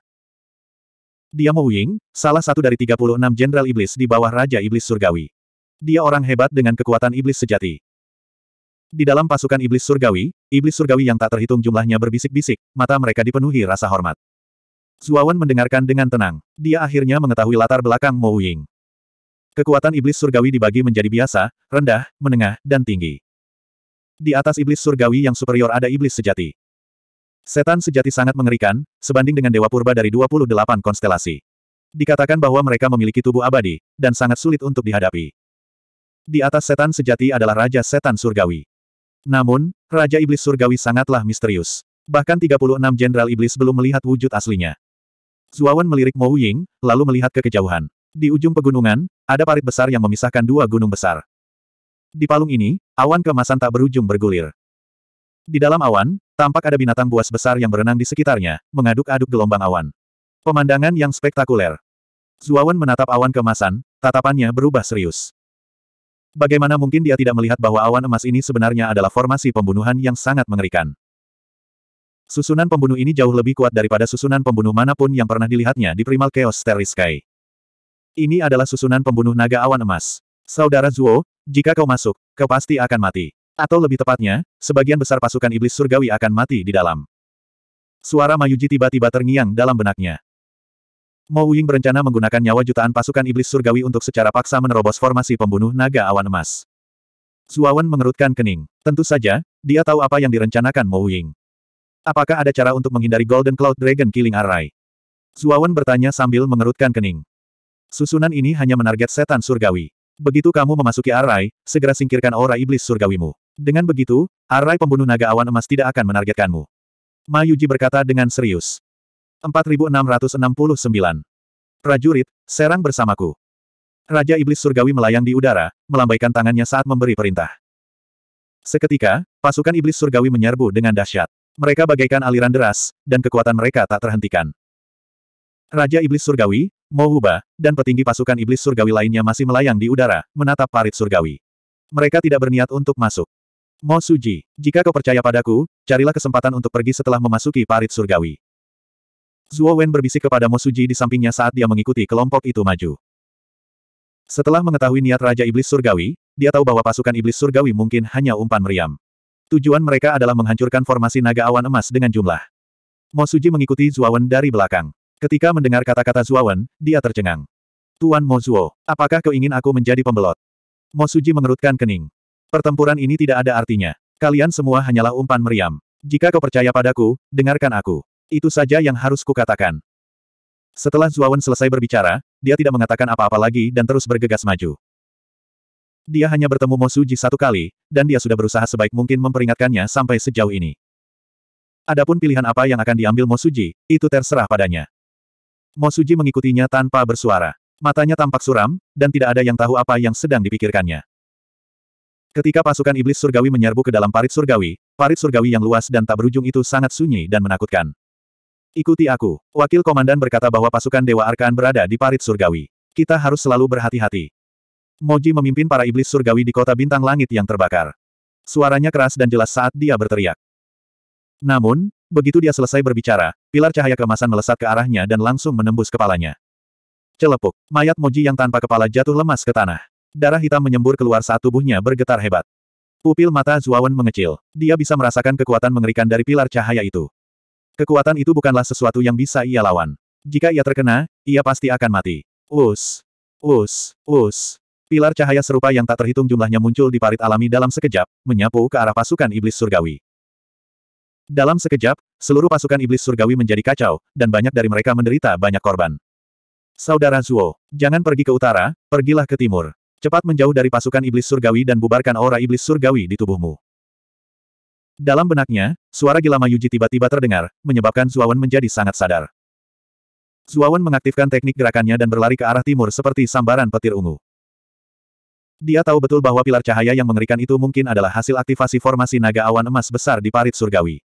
Dia Mo Ying, salah satu dari 36 jenderal iblis di bawah Raja Iblis Surgawi. Dia orang hebat dengan kekuatan iblis sejati. Di dalam pasukan iblis surgawi, iblis surgawi yang tak terhitung jumlahnya berbisik-bisik, mata mereka dipenuhi rasa hormat. Zuawan mendengarkan dengan tenang. Dia akhirnya mengetahui latar belakang Mo Ying. Kekuatan iblis surgawi dibagi menjadi biasa, rendah, menengah, dan tinggi. Di atas iblis surgawi yang superior ada iblis sejati. Setan sejati sangat mengerikan, sebanding dengan dewa purba dari 28 konstelasi. Dikatakan bahwa mereka memiliki tubuh abadi, dan sangat sulit untuk dihadapi. Di atas setan sejati adalah Raja Setan Surgawi. Namun, Raja Iblis Surgawi sangatlah misterius. Bahkan 36 Jenderal Iblis belum melihat wujud aslinya. Zuawan melirik Mou Ying, lalu melihat ke kejauhan. Di ujung pegunungan, ada parit besar yang memisahkan dua gunung besar. Di palung ini, awan kemasan tak berujung bergulir. Di dalam awan, tampak ada binatang buas besar yang berenang di sekitarnya, mengaduk-aduk gelombang awan. Pemandangan yang spektakuler. Zuawan menatap awan kemasan, tatapannya berubah serius. Bagaimana mungkin dia tidak melihat bahwa awan emas ini sebenarnya adalah formasi pembunuhan yang sangat mengerikan. Susunan pembunuh ini jauh lebih kuat daripada susunan pembunuh manapun yang pernah dilihatnya di Primal Chaos Terry Sky. Ini adalah susunan pembunuh naga awan emas. Saudara Zuo, jika kau masuk, kau pasti akan mati. Atau lebih tepatnya, sebagian besar pasukan iblis surgawi akan mati di dalam. Suara Mayuji tiba-tiba terngiang dalam benaknya. Mo Wuying berencana menggunakan nyawa jutaan pasukan iblis surgawi untuk secara paksa menerobos formasi pembunuh naga awan emas. Zuawan mengerutkan kening. Tentu saja, dia tahu apa yang direncanakan Mo Wuying. Apakah ada cara untuk menghindari Golden Cloud Dragon Killing Array? Zuawan bertanya sambil mengerutkan kening. Susunan ini hanya menarget setan surgawi. Begitu kamu memasuki array, segera singkirkan aura iblis surgawimu. Dengan begitu, array pembunuh naga awan emas tidak akan menargetkanmu. Mayuji berkata dengan serius. 4669. Prajurit, serang bersamaku. Raja Iblis Surgawi melayang di udara, melambaikan tangannya saat memberi perintah. Seketika, pasukan Iblis Surgawi menyerbu dengan dahsyat. Mereka bagaikan aliran deras, dan kekuatan mereka tak terhentikan. Raja Iblis Surgawi, Mohuba, dan petinggi pasukan Iblis Surgawi lainnya masih melayang di udara, menatap parit surgawi. Mereka tidak berniat untuk masuk. Mo Suji, jika kau percaya padaku, carilah kesempatan untuk pergi setelah memasuki parit surgawi. Zuo Wen berbisik kepada Mo Suji di sampingnya saat dia mengikuti kelompok itu maju. Setelah mengetahui niat Raja Iblis Surgawi, dia tahu bahwa pasukan Iblis Surgawi mungkin hanya umpan meriam. Tujuan mereka adalah menghancurkan formasi naga awan emas dengan jumlah. Mo Suji mengikuti Wen dari belakang. Ketika mendengar kata-kata Wen, dia tercengang. Tuan Mo Zuo, apakah kau ingin aku menjadi pembelot? Mo Suji mengerutkan kening. Pertempuran ini tidak ada artinya. Kalian semua hanyalah umpan meriam. Jika kau percaya padaku, dengarkan aku. Itu saja yang harus kukatakan. Setelah Zuawan selesai berbicara, dia tidak mengatakan apa-apa lagi dan terus bergegas maju. Dia hanya bertemu Mo Suji satu kali, dan dia sudah berusaha sebaik mungkin memperingatkannya sampai sejauh ini. Adapun pilihan apa yang akan diambil Mo Suji, itu terserah padanya. Mo Suji mengikutinya tanpa bersuara. Matanya tampak suram, dan tidak ada yang tahu apa yang sedang dipikirkannya. Ketika pasukan iblis surgawi menyerbu ke dalam parit surgawi, parit surgawi yang luas dan tak berujung itu sangat sunyi dan menakutkan. Ikuti aku. Wakil komandan berkata bahwa pasukan Dewa Arkan berada di parit surgawi. Kita harus selalu berhati-hati. Moji memimpin para iblis surgawi di kota bintang langit yang terbakar. Suaranya keras dan jelas saat dia berteriak. Namun, begitu dia selesai berbicara, pilar cahaya kemasan melesat ke arahnya dan langsung menembus kepalanya. Celepuk, mayat Moji yang tanpa kepala jatuh lemas ke tanah. Darah hitam menyembur keluar saat tubuhnya bergetar hebat. Pupil mata Zuawan mengecil. Dia bisa merasakan kekuatan mengerikan dari pilar cahaya itu. Kekuatan itu bukanlah sesuatu yang bisa ia lawan. Jika ia terkena, ia pasti akan mati. Us. Us. Us. Pilar cahaya serupa yang tak terhitung jumlahnya muncul di parit alami dalam sekejap, menyapu ke arah pasukan iblis surgawi. Dalam sekejap, seluruh pasukan iblis surgawi menjadi kacau, dan banyak dari mereka menderita banyak korban. Saudara Zuo, jangan pergi ke utara, pergilah ke timur. Cepat menjauh dari pasukan iblis surgawi dan bubarkan aura iblis surgawi di tubuhmu. Dalam benaknya, suara gila Yuji tiba-tiba terdengar, menyebabkan Zuawan menjadi sangat sadar. Zuawan mengaktifkan teknik gerakannya dan berlari ke arah timur seperti sambaran petir ungu. Dia tahu betul bahwa pilar cahaya yang mengerikan itu mungkin adalah hasil aktivasi formasi naga awan emas besar di parit surgawi.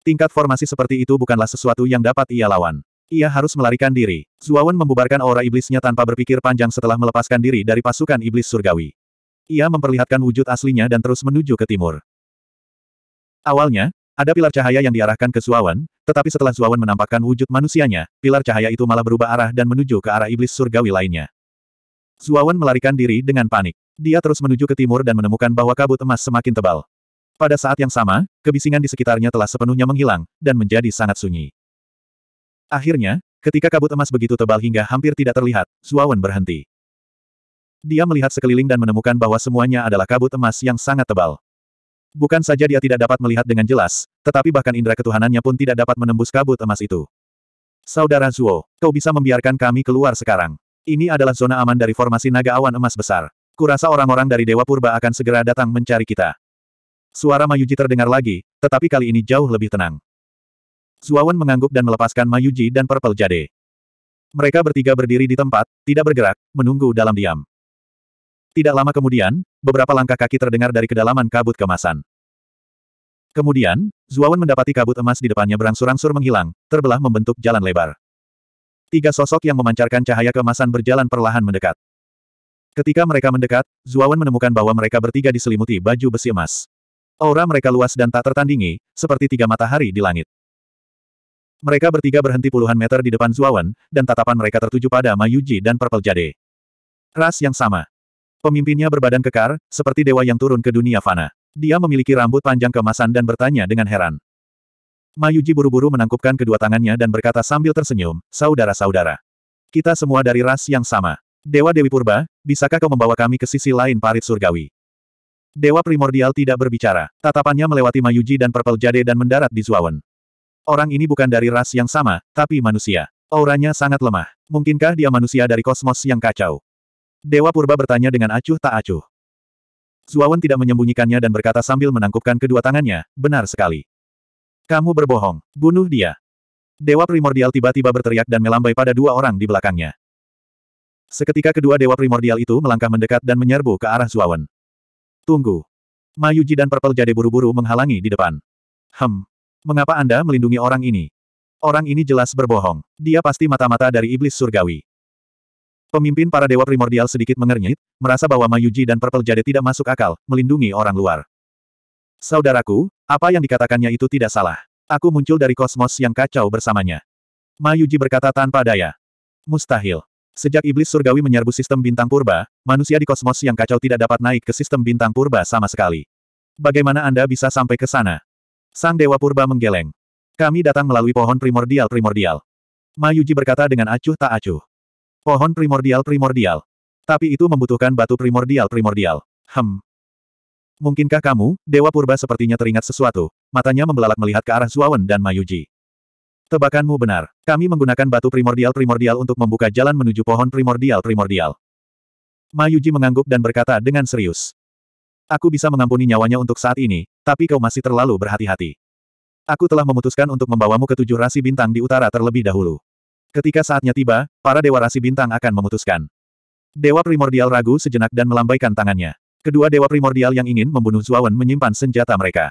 Tingkat formasi seperti itu bukanlah sesuatu yang dapat ia lawan. Ia harus melarikan diri. Zuawan membubarkan aura iblisnya tanpa berpikir panjang setelah melepaskan diri dari pasukan iblis surgawi. Ia memperlihatkan wujud aslinya dan terus menuju ke timur. Awalnya, ada pilar cahaya yang diarahkan ke Suawan, tetapi setelah Suawan menampakkan wujud manusianya, pilar cahaya itu malah berubah arah dan menuju ke arah iblis surgawi lainnya. Suawan melarikan diri dengan panik. Dia terus menuju ke timur dan menemukan bahwa kabut emas semakin tebal. Pada saat yang sama, kebisingan di sekitarnya telah sepenuhnya menghilang, dan menjadi sangat sunyi. Akhirnya, ketika kabut emas begitu tebal hingga hampir tidak terlihat, Suawan berhenti. Dia melihat sekeliling dan menemukan bahwa semuanya adalah kabut emas yang sangat tebal. Bukan saja dia tidak dapat melihat dengan jelas, tetapi bahkan indera ketuhanannya pun tidak dapat menembus kabut emas itu. Saudara Zuo, kau bisa membiarkan kami keluar sekarang. Ini adalah zona aman dari formasi naga awan emas besar. Kurasa orang-orang dari Dewa Purba akan segera datang mencari kita. Suara Mayuji terdengar lagi, tetapi kali ini jauh lebih tenang. Zuawan mengangguk dan melepaskan Mayuji dan Purple Jade. Mereka bertiga berdiri di tempat, tidak bergerak, menunggu dalam diam. Tidak lama kemudian, beberapa langkah kaki terdengar dari kedalaman kabut kemasan. Kemudian, Zuawan mendapati kabut emas di depannya berangsur-angsur menghilang, terbelah membentuk jalan lebar. Tiga sosok yang memancarkan cahaya kemasan berjalan perlahan mendekat. Ketika mereka mendekat, Zuawan menemukan bahwa mereka bertiga diselimuti baju besi emas. Aura mereka luas dan tak tertandingi, seperti tiga matahari di langit. Mereka bertiga berhenti puluhan meter di depan Zuawan, dan tatapan mereka tertuju pada Mayuji dan Purple Jade. Ras yang sama. Pemimpinnya berbadan kekar, seperti dewa yang turun ke dunia fana. Dia memiliki rambut panjang kemasan dan bertanya dengan heran. Mayuji buru-buru menangkupkan kedua tangannya dan berkata sambil tersenyum, saudara-saudara. Kita semua dari ras yang sama. Dewa Dewi Purba, bisakah kau membawa kami ke sisi lain parit surgawi? Dewa primordial tidak berbicara. Tatapannya melewati Mayuji dan Purple Jade dan mendarat di Zuawan. Orang ini bukan dari ras yang sama, tapi manusia. Auranya sangat lemah. Mungkinkah dia manusia dari kosmos yang kacau? Dewa Purba bertanya dengan acuh tak acuh. Zuawan tidak menyembunyikannya dan berkata sambil menangkupkan kedua tangannya, benar sekali. Kamu berbohong, bunuh dia. Dewa Primordial tiba-tiba berteriak dan melambai pada dua orang di belakangnya. Seketika kedua Dewa Primordial itu melangkah mendekat dan menyerbu ke arah Zuawan. Tunggu. Mayuji dan Purple Jade buru-buru menghalangi di depan. Hem. Mengapa Anda melindungi orang ini? Orang ini jelas berbohong. Dia pasti mata-mata dari iblis surgawi. Pemimpin para dewa primordial sedikit mengernyit, merasa bahwa Mayuji dan Purple Jade tidak masuk akal, melindungi orang luar. Saudaraku, apa yang dikatakannya itu tidak salah. Aku muncul dari kosmos yang kacau bersamanya. Mayuji berkata tanpa daya. Mustahil. Sejak iblis surgawi menyerbu sistem bintang purba, manusia di kosmos yang kacau tidak dapat naik ke sistem bintang purba sama sekali. Bagaimana Anda bisa sampai ke sana? Sang Dewa Purba menggeleng. Kami datang melalui pohon primordial-primordial. Mayuji berkata dengan acuh tak acuh. Pohon primordial-primordial. Tapi itu membutuhkan batu primordial-primordial. Hmm. Mungkinkah kamu, Dewa Purba sepertinya teringat sesuatu. Matanya membelalak melihat ke arah Zuawan dan Mayuji. Tebakanmu benar. Kami menggunakan batu primordial-primordial untuk membuka jalan menuju pohon primordial-primordial. Mayuji mengangguk dan berkata dengan serius. Aku bisa mengampuni nyawanya untuk saat ini, tapi kau masih terlalu berhati-hati. Aku telah memutuskan untuk membawamu ke tujuh rasi bintang di utara terlebih dahulu. Ketika saatnya tiba, para dewa rasi bintang akan memutuskan. Dewa primordial ragu sejenak dan melambaikan tangannya. Kedua dewa primordial yang ingin membunuh Zuawan menyimpan senjata mereka.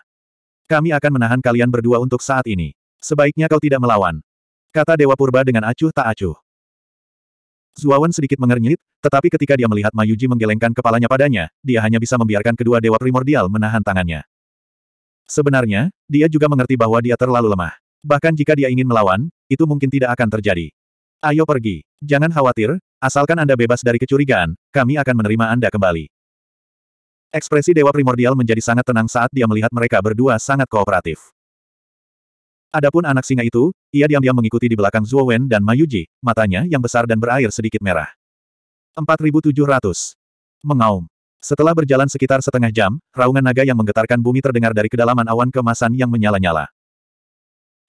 Kami akan menahan kalian berdua untuk saat ini. Sebaiknya kau tidak melawan. Kata Dewa Purba dengan acuh tak acuh. Zuawan sedikit mengernyit, tetapi ketika dia melihat Mayuji menggelengkan kepalanya padanya, dia hanya bisa membiarkan kedua dewa primordial menahan tangannya. Sebenarnya, dia juga mengerti bahwa dia terlalu lemah. Bahkan jika dia ingin melawan, itu mungkin tidak akan terjadi. Ayo pergi. Jangan khawatir, asalkan Anda bebas dari kecurigaan, kami akan menerima Anda kembali. Ekspresi Dewa Primordial menjadi sangat tenang saat dia melihat mereka berdua sangat kooperatif. Adapun anak singa itu, ia diam-diam mengikuti di belakang Zhuo Wen dan Mayuji, matanya yang besar dan berair sedikit merah. 4700. Mengaum. Setelah berjalan sekitar setengah jam, raungan naga yang menggetarkan bumi terdengar dari kedalaman awan kemasan yang menyala-nyala.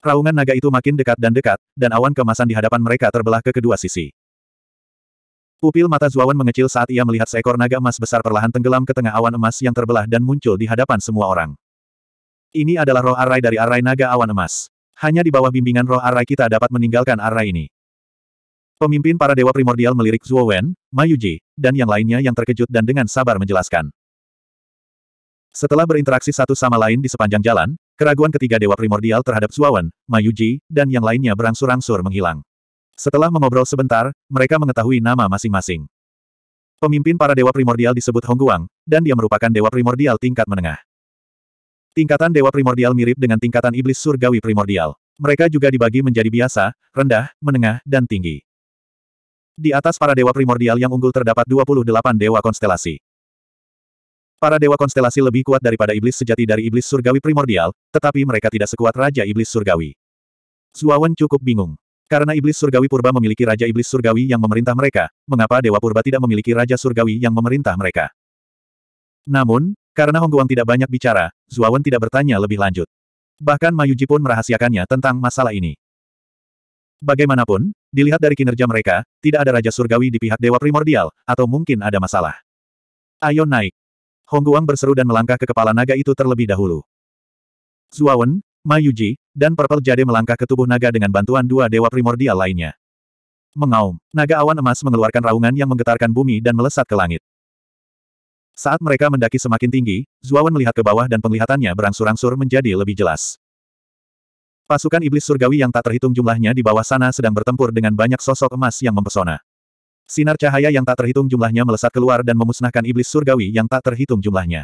Raungan naga itu makin dekat dan dekat, dan awan kemasan di hadapan mereka terbelah ke kedua sisi. Pupil mata Zuawan mengecil saat ia melihat seekor naga emas besar perlahan tenggelam ke tengah awan emas yang terbelah dan muncul di hadapan semua orang. Ini adalah roh arai dari arai naga awan emas. Hanya di bawah bimbingan roh arai kita dapat meninggalkan arai ini. Pemimpin para dewa primordial melirik Zuowen, Mayuji, dan yang lainnya yang terkejut dan dengan sabar menjelaskan. Setelah berinteraksi satu sama lain di sepanjang jalan, Keraguan ketiga Dewa Primordial terhadap Suawan, Mayuji, dan yang lainnya berangsur-angsur menghilang. Setelah mengobrol sebentar, mereka mengetahui nama masing-masing. Pemimpin para Dewa Primordial disebut Hongguang, dan dia merupakan Dewa Primordial tingkat menengah. Tingkatan Dewa Primordial mirip dengan tingkatan Iblis Surgawi Primordial. Mereka juga dibagi menjadi biasa, rendah, menengah, dan tinggi. Di atas para dewa primordial yang unggul terdapat 28 dewa konstelasi. Para dewa konstelasi lebih kuat daripada iblis sejati dari iblis surgawi primordial, tetapi mereka tidak sekuat Raja Iblis Surgawi. Zuawan cukup bingung. Karena iblis surgawi purba memiliki Raja Iblis Surgawi yang memerintah mereka, mengapa dewa purba tidak memiliki Raja Surgawi yang memerintah mereka? Namun, karena Hongguang tidak banyak bicara, Zuawan tidak bertanya lebih lanjut. Bahkan Mayuji pun merahasiakannya tentang masalah ini. Bagaimanapun, dilihat dari kinerja mereka, tidak ada Raja Surgawi di pihak Dewa Primordial, atau mungkin ada masalah. Ayo naik. Hong Guang berseru dan melangkah ke kepala naga itu terlebih dahulu. Zuawan, Ma Yuji, dan Purple Jade melangkah ke tubuh naga dengan bantuan dua dewa primordial lainnya. Mengaum, naga awan emas mengeluarkan raungan yang menggetarkan bumi dan melesat ke langit. Saat mereka mendaki semakin tinggi, Zuawan melihat ke bawah dan penglihatannya berangsur-angsur menjadi lebih jelas. Pasukan iblis surgawi yang tak terhitung jumlahnya di bawah sana sedang bertempur dengan banyak sosok emas yang mempesona. Sinar cahaya yang tak terhitung jumlahnya melesat keluar dan memusnahkan iblis surgawi yang tak terhitung jumlahnya.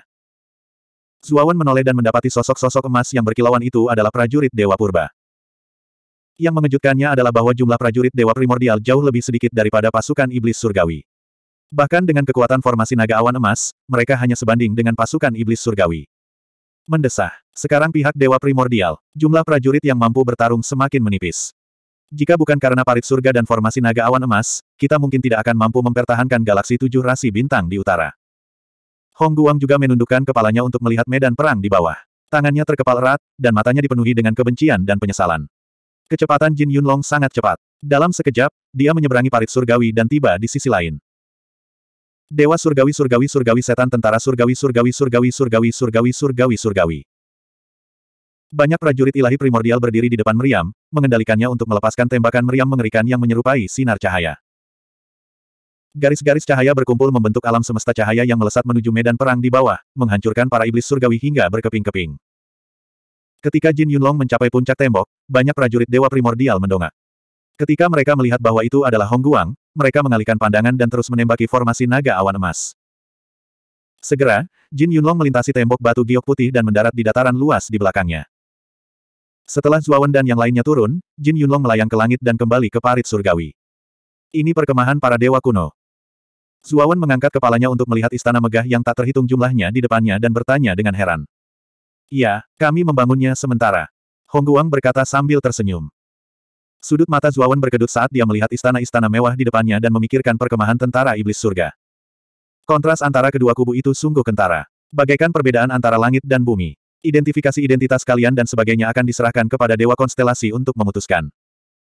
Zuawan menoleh dan mendapati sosok-sosok emas yang berkilauan itu adalah prajurit Dewa Purba. Yang mengejutkannya adalah bahwa jumlah prajurit Dewa Primordial jauh lebih sedikit daripada pasukan iblis surgawi. Bahkan dengan kekuatan formasi naga awan emas, mereka hanya sebanding dengan pasukan iblis surgawi. Mendesah. Sekarang pihak Dewa Primordial, jumlah prajurit yang mampu bertarung semakin menipis. Jika bukan karena parit surga dan formasi naga awan emas, kita mungkin tidak akan mampu mempertahankan galaksi tujuh rasi bintang di utara. Hong Guang juga menundukkan kepalanya untuk melihat medan perang di bawah. Tangannya terkepal erat, dan matanya dipenuhi dengan kebencian dan penyesalan. Kecepatan Jin Yunlong sangat cepat. Dalam sekejap, dia menyeberangi parit surgawi dan tiba di sisi lain. Dewa surgawi surgawi surgawi setan tentara surgawi surgawi surgawi surgawi surgawi surgawi surgawi surgawi banyak prajurit ilahi primordial berdiri di depan meriam, mengendalikannya untuk melepaskan tembakan meriam mengerikan yang menyerupai sinar cahaya. Garis-garis cahaya berkumpul membentuk alam semesta cahaya yang melesat menuju medan perang di bawah, menghancurkan para iblis surgawi hingga berkeping-keping. Ketika Jin Yunlong mencapai puncak tembok, banyak prajurit dewa primordial mendongak. Ketika mereka melihat bahwa itu adalah Hong Guang, mereka mengalihkan pandangan dan terus menembaki formasi naga awan emas. Segera, Jin Yunlong melintasi tembok batu giok putih dan mendarat di dataran luas di belakangnya. Setelah Zuawan dan yang lainnya turun, Jin Yunlong melayang ke langit dan kembali ke parit surgawi. Ini perkemahan para dewa kuno. Zuawan mengangkat kepalanya untuk melihat istana megah yang tak terhitung jumlahnya di depannya dan bertanya dengan heran. Iya, kami membangunnya sementara. Hong Guang berkata sambil tersenyum. Sudut mata Zuawan berkedut saat dia melihat istana-istana mewah di depannya dan memikirkan perkemahan tentara iblis surga. Kontras antara kedua kubu itu sungguh kentara. Bagaikan perbedaan antara langit dan bumi. Identifikasi identitas kalian dan sebagainya akan diserahkan kepada Dewa Konstelasi untuk memutuskan.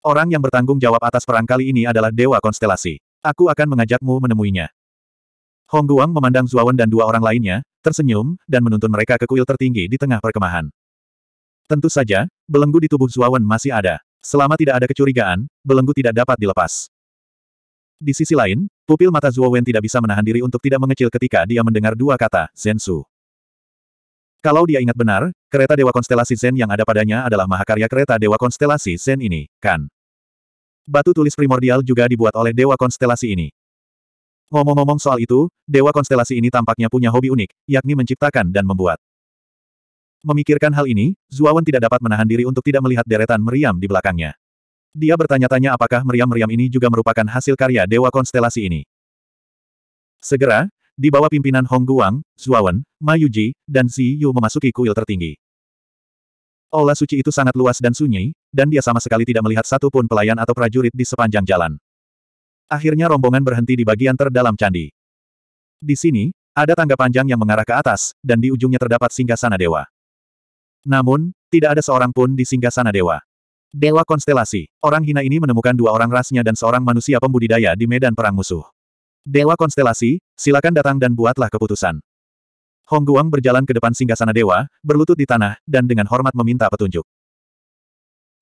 Orang yang bertanggung jawab atas perang kali ini adalah Dewa Konstelasi. Aku akan mengajakmu menemuinya. Hong Guang memandang Zuawan dan dua orang lainnya, tersenyum, dan menuntun mereka ke kuil tertinggi di tengah perkemahan. Tentu saja, belenggu di tubuh Zuawan masih ada. Selama tidak ada kecurigaan, belenggu tidak dapat dilepas. Di sisi lain, pupil mata Zuawan tidak bisa menahan diri untuk tidak mengecil ketika dia mendengar dua kata, Zensu. Kalau dia ingat benar, kereta Dewa Konstelasi Zen yang ada padanya adalah mahakarya kereta Dewa Konstelasi Zen ini, kan? Batu tulis primordial juga dibuat oleh Dewa Konstelasi ini. Ngomong-ngomong soal itu, Dewa Konstelasi ini tampaknya punya hobi unik, yakni menciptakan dan membuat. Memikirkan hal ini, Zuawan tidak dapat menahan diri untuk tidak melihat deretan meriam di belakangnya. Dia bertanya-tanya apakah meriam-meriam ini juga merupakan hasil karya Dewa Konstelasi ini. Segera, di bawah pimpinan Hong Guang, Zhuawan, Ma Yuji, dan Xi Yu memasuki kuil tertinggi. Aula suci itu sangat luas dan sunyi, dan dia sama sekali tidak melihat satupun pelayan atau prajurit di sepanjang jalan. Akhirnya rombongan berhenti di bagian terdalam candi. Di sini, ada tangga panjang yang mengarah ke atas, dan di ujungnya terdapat singgasana dewa. Namun, tidak ada seorang pun di singgasana dewa. Dewa konstelasi, orang hina ini menemukan dua orang rasnya dan seorang manusia pembudidaya di medan perang musuh. Dewa Konstelasi, silakan datang dan buatlah keputusan. Hong Guang berjalan ke depan singgasana dewa, berlutut di tanah, dan dengan hormat meminta petunjuk.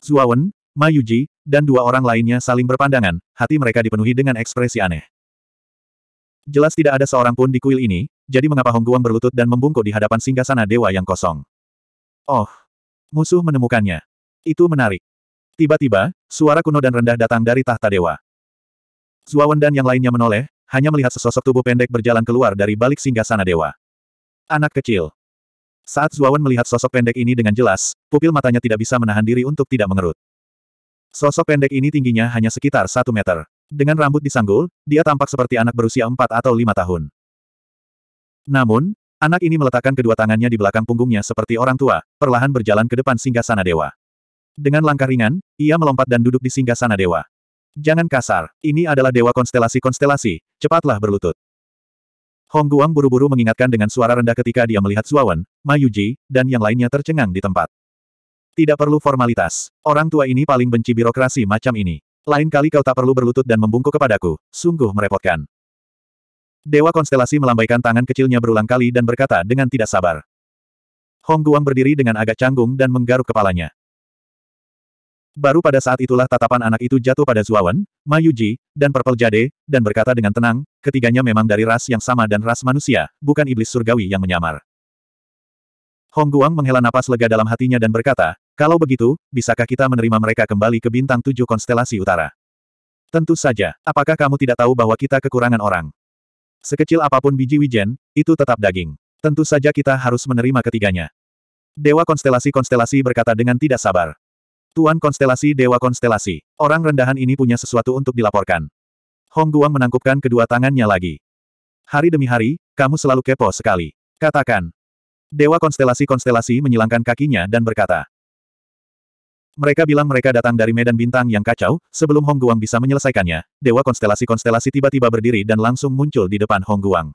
Zuawan, Ma Yuji, dan dua orang lainnya saling berpandangan, hati mereka dipenuhi dengan ekspresi aneh. Jelas tidak ada seorang pun di kuil ini, jadi mengapa Hong Guang berlutut dan membungkuk di hadapan singgasana dewa yang kosong? Oh, musuh menemukannya. Itu menarik. Tiba-tiba, suara kuno dan rendah datang dari tahta dewa. Zuawan dan yang lainnya menoleh, hanya melihat sesosok tubuh pendek berjalan keluar dari balik singgah sana dewa. Anak kecil. Saat Zuawan melihat sosok pendek ini dengan jelas, pupil matanya tidak bisa menahan diri untuk tidak mengerut. Sosok pendek ini tingginya hanya sekitar satu meter. Dengan rambut disanggul, dia tampak seperti anak berusia empat atau lima tahun. Namun, anak ini meletakkan kedua tangannya di belakang punggungnya seperti orang tua, perlahan berjalan ke depan singgah sana dewa. Dengan langkah ringan, ia melompat dan duduk di singgah sana dewa. Jangan kasar, ini adalah dewa konstelasi-konstelasi, cepatlah berlutut. Hong Guang buru-buru mengingatkan dengan suara rendah ketika dia melihat Suawan, Ma Yuji, dan yang lainnya tercengang di tempat. Tidak perlu formalitas. Orang tua ini paling benci birokrasi macam ini. Lain kali kau tak perlu berlutut dan membungkuk kepadaku, sungguh merepotkan. Dewa konstelasi melambaikan tangan kecilnya berulang kali dan berkata dengan tidak sabar. Hong Guang berdiri dengan agak canggung dan menggaruk kepalanya. Baru pada saat itulah tatapan anak itu jatuh pada Zuawan, Mayuji, dan Purple Jade, dan berkata dengan tenang, ketiganya memang dari ras yang sama dan ras manusia, bukan iblis surgawi yang menyamar. Hong Guang menghela napas lega dalam hatinya dan berkata, kalau begitu, bisakah kita menerima mereka kembali ke bintang tujuh konstelasi utara? Tentu saja, apakah kamu tidak tahu bahwa kita kekurangan orang? Sekecil apapun biji wijen, itu tetap daging. Tentu saja kita harus menerima ketiganya. Dewa konstelasi-konstelasi berkata dengan tidak sabar. Tuan konstelasi Dewa Konstelasi. Orang rendahan ini punya sesuatu untuk dilaporkan. Hong Guang menangkupkan kedua tangannya lagi. Hari demi hari, kamu selalu kepo sekali. Katakan. Dewa Konstelasi-Konstelasi menyilangkan kakinya dan berkata. Mereka bilang mereka datang dari medan bintang yang kacau, sebelum Hong Guang bisa menyelesaikannya, Dewa Konstelasi-Konstelasi tiba-tiba berdiri dan langsung muncul di depan Hong Guang.